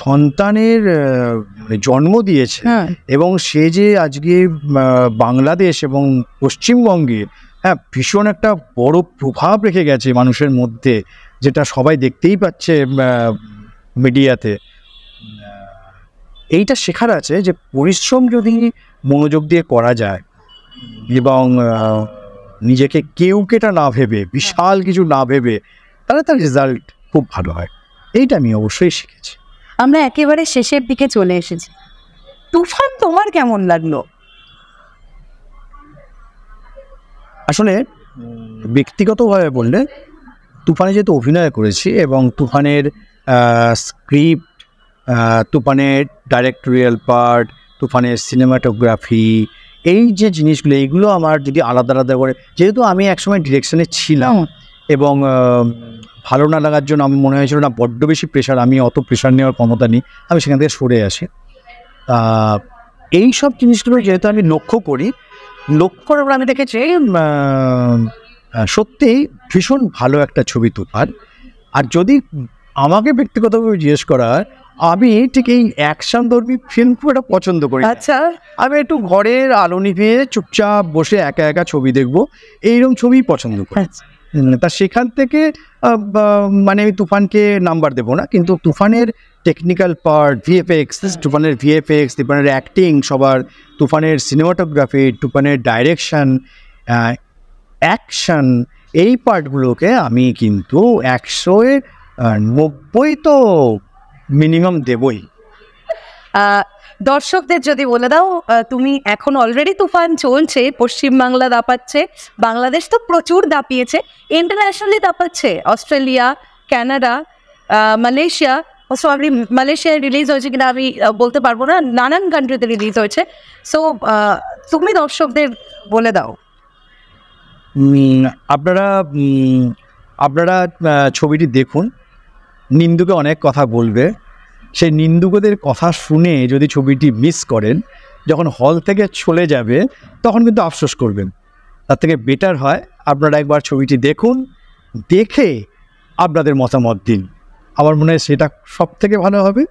সন্তানের জন্ম দিয়েছে হ্যাঁ। এবং সে যে আজকে বাংলাদেশ এবং পশ্চিমবঙ্গে হ্যাঁ ভীষণ একটা বড় প্রভাব রেখে গেছে মানুষের মধ্যে যেটা সবাই দেখতেই পাচ্ছে মিডিয়াতে এইটা শেখার আছে যে পরিশ্রম যদি মনোযোগ দিয়ে করা যায় এবং নিজেকে কেউ কেটা না ভেবে বিশাল হ্যাঁ। কিছু না ভেবে তাহলে তার রেজাল্ট খুব ভালো হয় এইটা আমি অবশ্যই শিখেছি আমরা একেবারে শেষের দিকে চলে এসেছি তুফান তোমার কেমন লাগলো আসলে ব্যক্তিগতভাবে বললে তুফানে যেহেতু অভিনয় করেছি এবং তুফানের স্ক্রিপ্ট তুফানের ডাইরেক্টোরিয়াল পার্ট তুফানের সিনেমাটোগ্রাফি এই যে জিনিসগুলো এইগুলো আমার যদি আলাদা আলাদা করে যেহেতু আমি একসময় ডিরেকশনে ছিলাম এবং ভালো না লাগার জন্য আমি মনে হয়েছিল না বড্ড বেশি প্রেশার আমি অত প্রেশার নেওয়ার ক্ষমতা নেই আমি সেখান থেকে সরে আসি এই সব জিনিসগুলো যেহেতু আমি লক্ষ্য করি লক্ষ্য করে আমি দেখেছি সত্যি ভীষণ ভালো একটা ছবি তোলার আর যদি আমাকে ব্যক্তিগতভাবে জিজ্ঞেস করা আমি ঠিক এই অ্যাকশন ধর্মী ফিল্ম খুব একটা পছন্দ করি আচ্ছা আমি একটু ঘরের আলো নিভিয়ে চুপচাপ বসে একা একা ছবি দেখব এইরকম ছবি পছন্দ করি হ্যাঁ। তা সেখান থেকে মানে আমি তুফানকে নাম্বার দেবো না কিন্তু তুফানের টেকনিক্যাল পার্ট ভিএফএক্স তুফানের ভিএফএক্স তুফানের অ্যাক্টিং সবার তুফানের সিনেমাটোগ্রাফি তুফানের ডাইরেকশান অ্যাকশান এই পার্টগুলোকে আমি কিন্তু একশো নব্বই তো মিনিমাম দেবই দর্শকদের যদি বলে দাও তুমি এখন অলরেডি তুফান চলছে পশ্চিমবাংলা দাপাচ্ছে বাংলাদেশ তো প্রচুর দাপিয়েছে ইন্টারন্যাশনালি দাপাচ্ছে Australia Canada Malaysia so probably মালয়েশিয়ায় রিলিজ হয়েছে কিনা আমি বলতে পারবো না নানান কান্ট্রিতে রিলিজ হয়েছে সো তুমি দর্শকদের বলে দাও আপনারা আপনারা ছবিটি দেখুন নিন্দুকে অনেক কথা বলবে সেই নিন্দুকদের কথা শুনে যদি ছবিটি মিস করেন যখন হল থেকে চলে যাবে তখন কিন্তু আফসোস করবেন তার থেকে বেটার হয় আপনারা একবার ছবিটি দেখুন দেখে আপনাদের মতামত দিন আমার মনে হয় সেটা সব থেকে ভালো হবে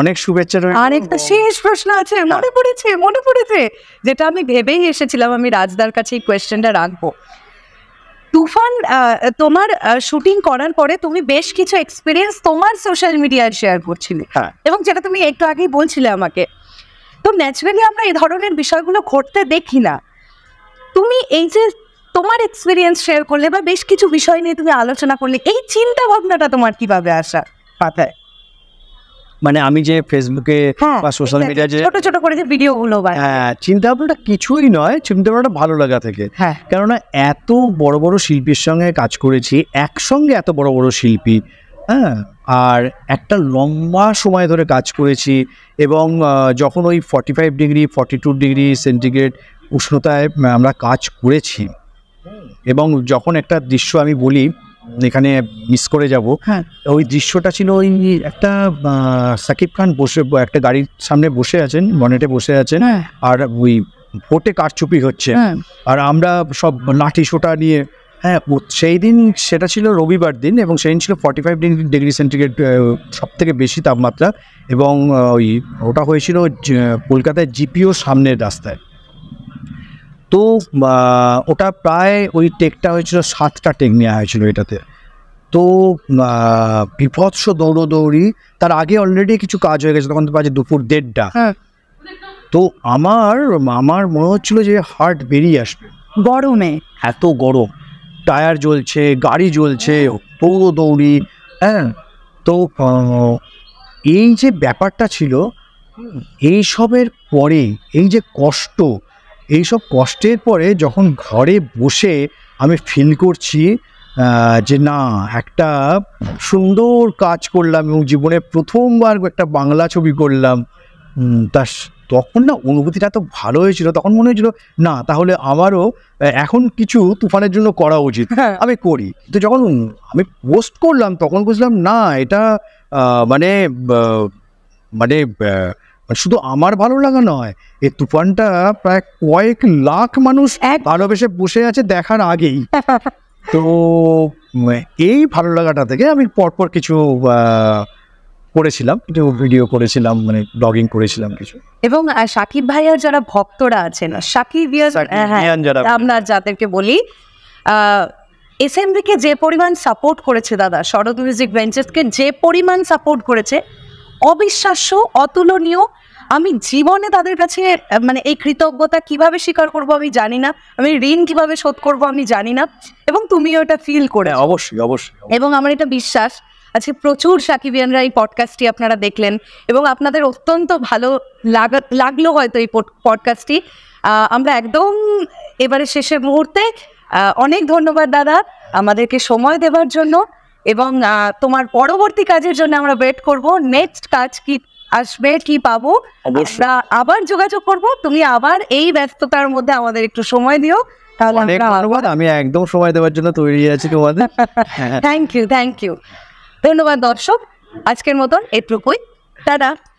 অনেক শুভেচ্ছা রয়েছে আরেকটা শেষ প্রশ্ন আছে হ্যাঁ। মনে পড়েছে মনে পড়েছে যেটা আমি ভেবেই এসেছিলাম আমি রাজদার কাছে এই কোয়েশ্চেনটা রাখবো তুফান তোমার শুটিং করার পরে তুমি বেশ কিছু এক্সপিরিয়েন্স তোমার সোশ্যাল মিডিয়ায় শেয়ার করছিলে হ্যাঁ। এবং যেটা তুমি একটু আগেই বলছিলে আমাকে তো ন্যাচারালি আমরা এই ধরনের বিষয়গুলো ঘটতে দেখি না তুমি এই যে তোমার এক্সপিরিয়েন্স শেয়ার করলে বা বেশ কিছু বিষয় নিয়ে তুমি আলোচনা করলে এই চিন্তা ভাবনাটা তোমার কিভাবে আসা পাতায় মানে আমি যে ফেসবুকে হ্যাঁ, বা সোশ্যাল মিডিয়া যে ছোট ছোট করে যে ভিডিওগুলো হ্যাঁ চিন্তা ভাবনাটা কিছুই নয় চিন্তা ভাবনাটা ভালো লাগা থেকে হ্যাঁ। কেননা এত বড় বড় শিল্পীর সঙ্গে কাজ করেছি একসঙ্গে এত বড় বড় শিল্পী হ্যাঁ আর একটা লম্বা সময় ধরে কাজ করেছি এবং যখন ওই forty five degree forty two degree centigrade উষ্ণতায় আমরা কাজ করেছি এবং যখন একটা দৃশ্য আমি বলি এখানে মিস করে যাব হ্যাঁ। ওই দৃশ্যটা ছিল ওই একটা সাকিব খান বসে একটা গাড়ির সামনে বসে আছেন বনেটে বসে আছেন হ্যাঁ। আর ওই ভোটে কারচুপি হচ্ছে হ্যাঁ। আর আমরা সব লাঠি সোটা নিয়ে হ্যাঁ সেই দিন সেটা ছিল রবিবার দিন এবং সেই দিন ছিল ফর্টি ফাইভ ডিগ্রি সেন্টিগ্রেড সব থেকে বেশি তাপমাত্রা এবং ওই ওটা হয়েছিল কলকাতায় জিপিও সামনের রাস্তায় তো ওটা প্রায় ওই টেকটা হয়েছিল সাতটা টেক নেওয়া হয়েছিল এটাতে তো বিভৎস দৌড়োদৌড়ি তার আগে অলরেডি কিছু কাজ হয়ে গেছে তখন তো বাজে দুপুর দেড়টা হ্যাঁ। তো আমার আমার মনে হচ্ছিল যে হার্ট বেরিয়ে আসবে গরমে এত গরম টায়ার জ্বলছে গাড়ি জ্বলছে দৌড়ি হ্যাঁ তো এই যে ব্যাপারটা ছিল এইসবের পরে এই যে কষ্ট এইসব কষ্টের পরে যখন ঘরে বসে আমি ফিল করছি যে না একটা সুন্দর কাজ করলাম এবং জীবনে প্রথমবার একটা বাংলা ছবি করলাম তা তখন না অনুভূতিটা এত ভালো হয়েছিল তখন মনে হয়েছিল না তাহলে আমারও এখন কিছু তুফানের জন্য করা উচিত হ্যাঁ আমি করি তো যখন আমি পোস্ট করলাম তখন বুঝলাম না এটা মানে মানে মানে শুধু আমার ভালো লাগা নয় এই তুফানটা প্রায় কয়েক লাখ মানুষ ভালোবেসে বসে আছে দেখার আগেই তো এই ভালো লাগাটা থেকে আমি পরপর কিছু করেছিলাম কিছু ভিডিও করেছিলাম মানে ব্লগিং করেছিলাম কিছু এবং সাকিব ভাইয়ার যারা ভক্তরা আছেন সাকিব হ্যাঁ, হ্যাঁ, যারা আমরা যাদেরকে বলি এসএমবি যে পরিমাণ সাপোর্ট করেছে দাদা শরৎ মিউজিক ভেঞ্চার্সকে যে পরিমাণ সাপোর্ট করেছে অবিশ্বাস্য অতুলনীয় আমি জীবনে তাদের কাছে মানে এই কৃতজ্ঞতা কিভাবে স্বীকার করব আমি জানি না আমি ঋণ কিভাবে শোধ করব আমি জানি না এবং তুমিও এটা ফিল করে হ্যাঁ, অবশ্যই অবশ্যই এবং আমার এটা বিশ্বাস আজকে প্রচুর সাকিবিয়ানরা এই পডকাস্টটি আপনারা দেখলেন এবং আপনাদের অত্যন্ত ভালো লাগা লাগলো হয়তো এই পডকাস্টটি আমরা একদম এবারে শেষের মুহূর্তে অনেক ধন্যবাদ দাদা আমাদেরকে সময় দেওয়ার জন্য এবং তোমার পরবর্তী কাজের জন্য আমরা ওয়েট করব নেক্সট কাজ কি আসবে কি পাবো আমরা আবার যোগাযোগ করব তুমি আবার এই ব্যস্ততার মধ্যে আমাদের একটু সময় দিও অনেক ধন্যবাদ আমি একদম সময় দেওয়ার জন্য তৈরি আছি তোমাদের থ্যাংক ইউ থ্যাংক ইউ ধন্যবাদ দর্শক আজকের মতন এটুকুই টাটা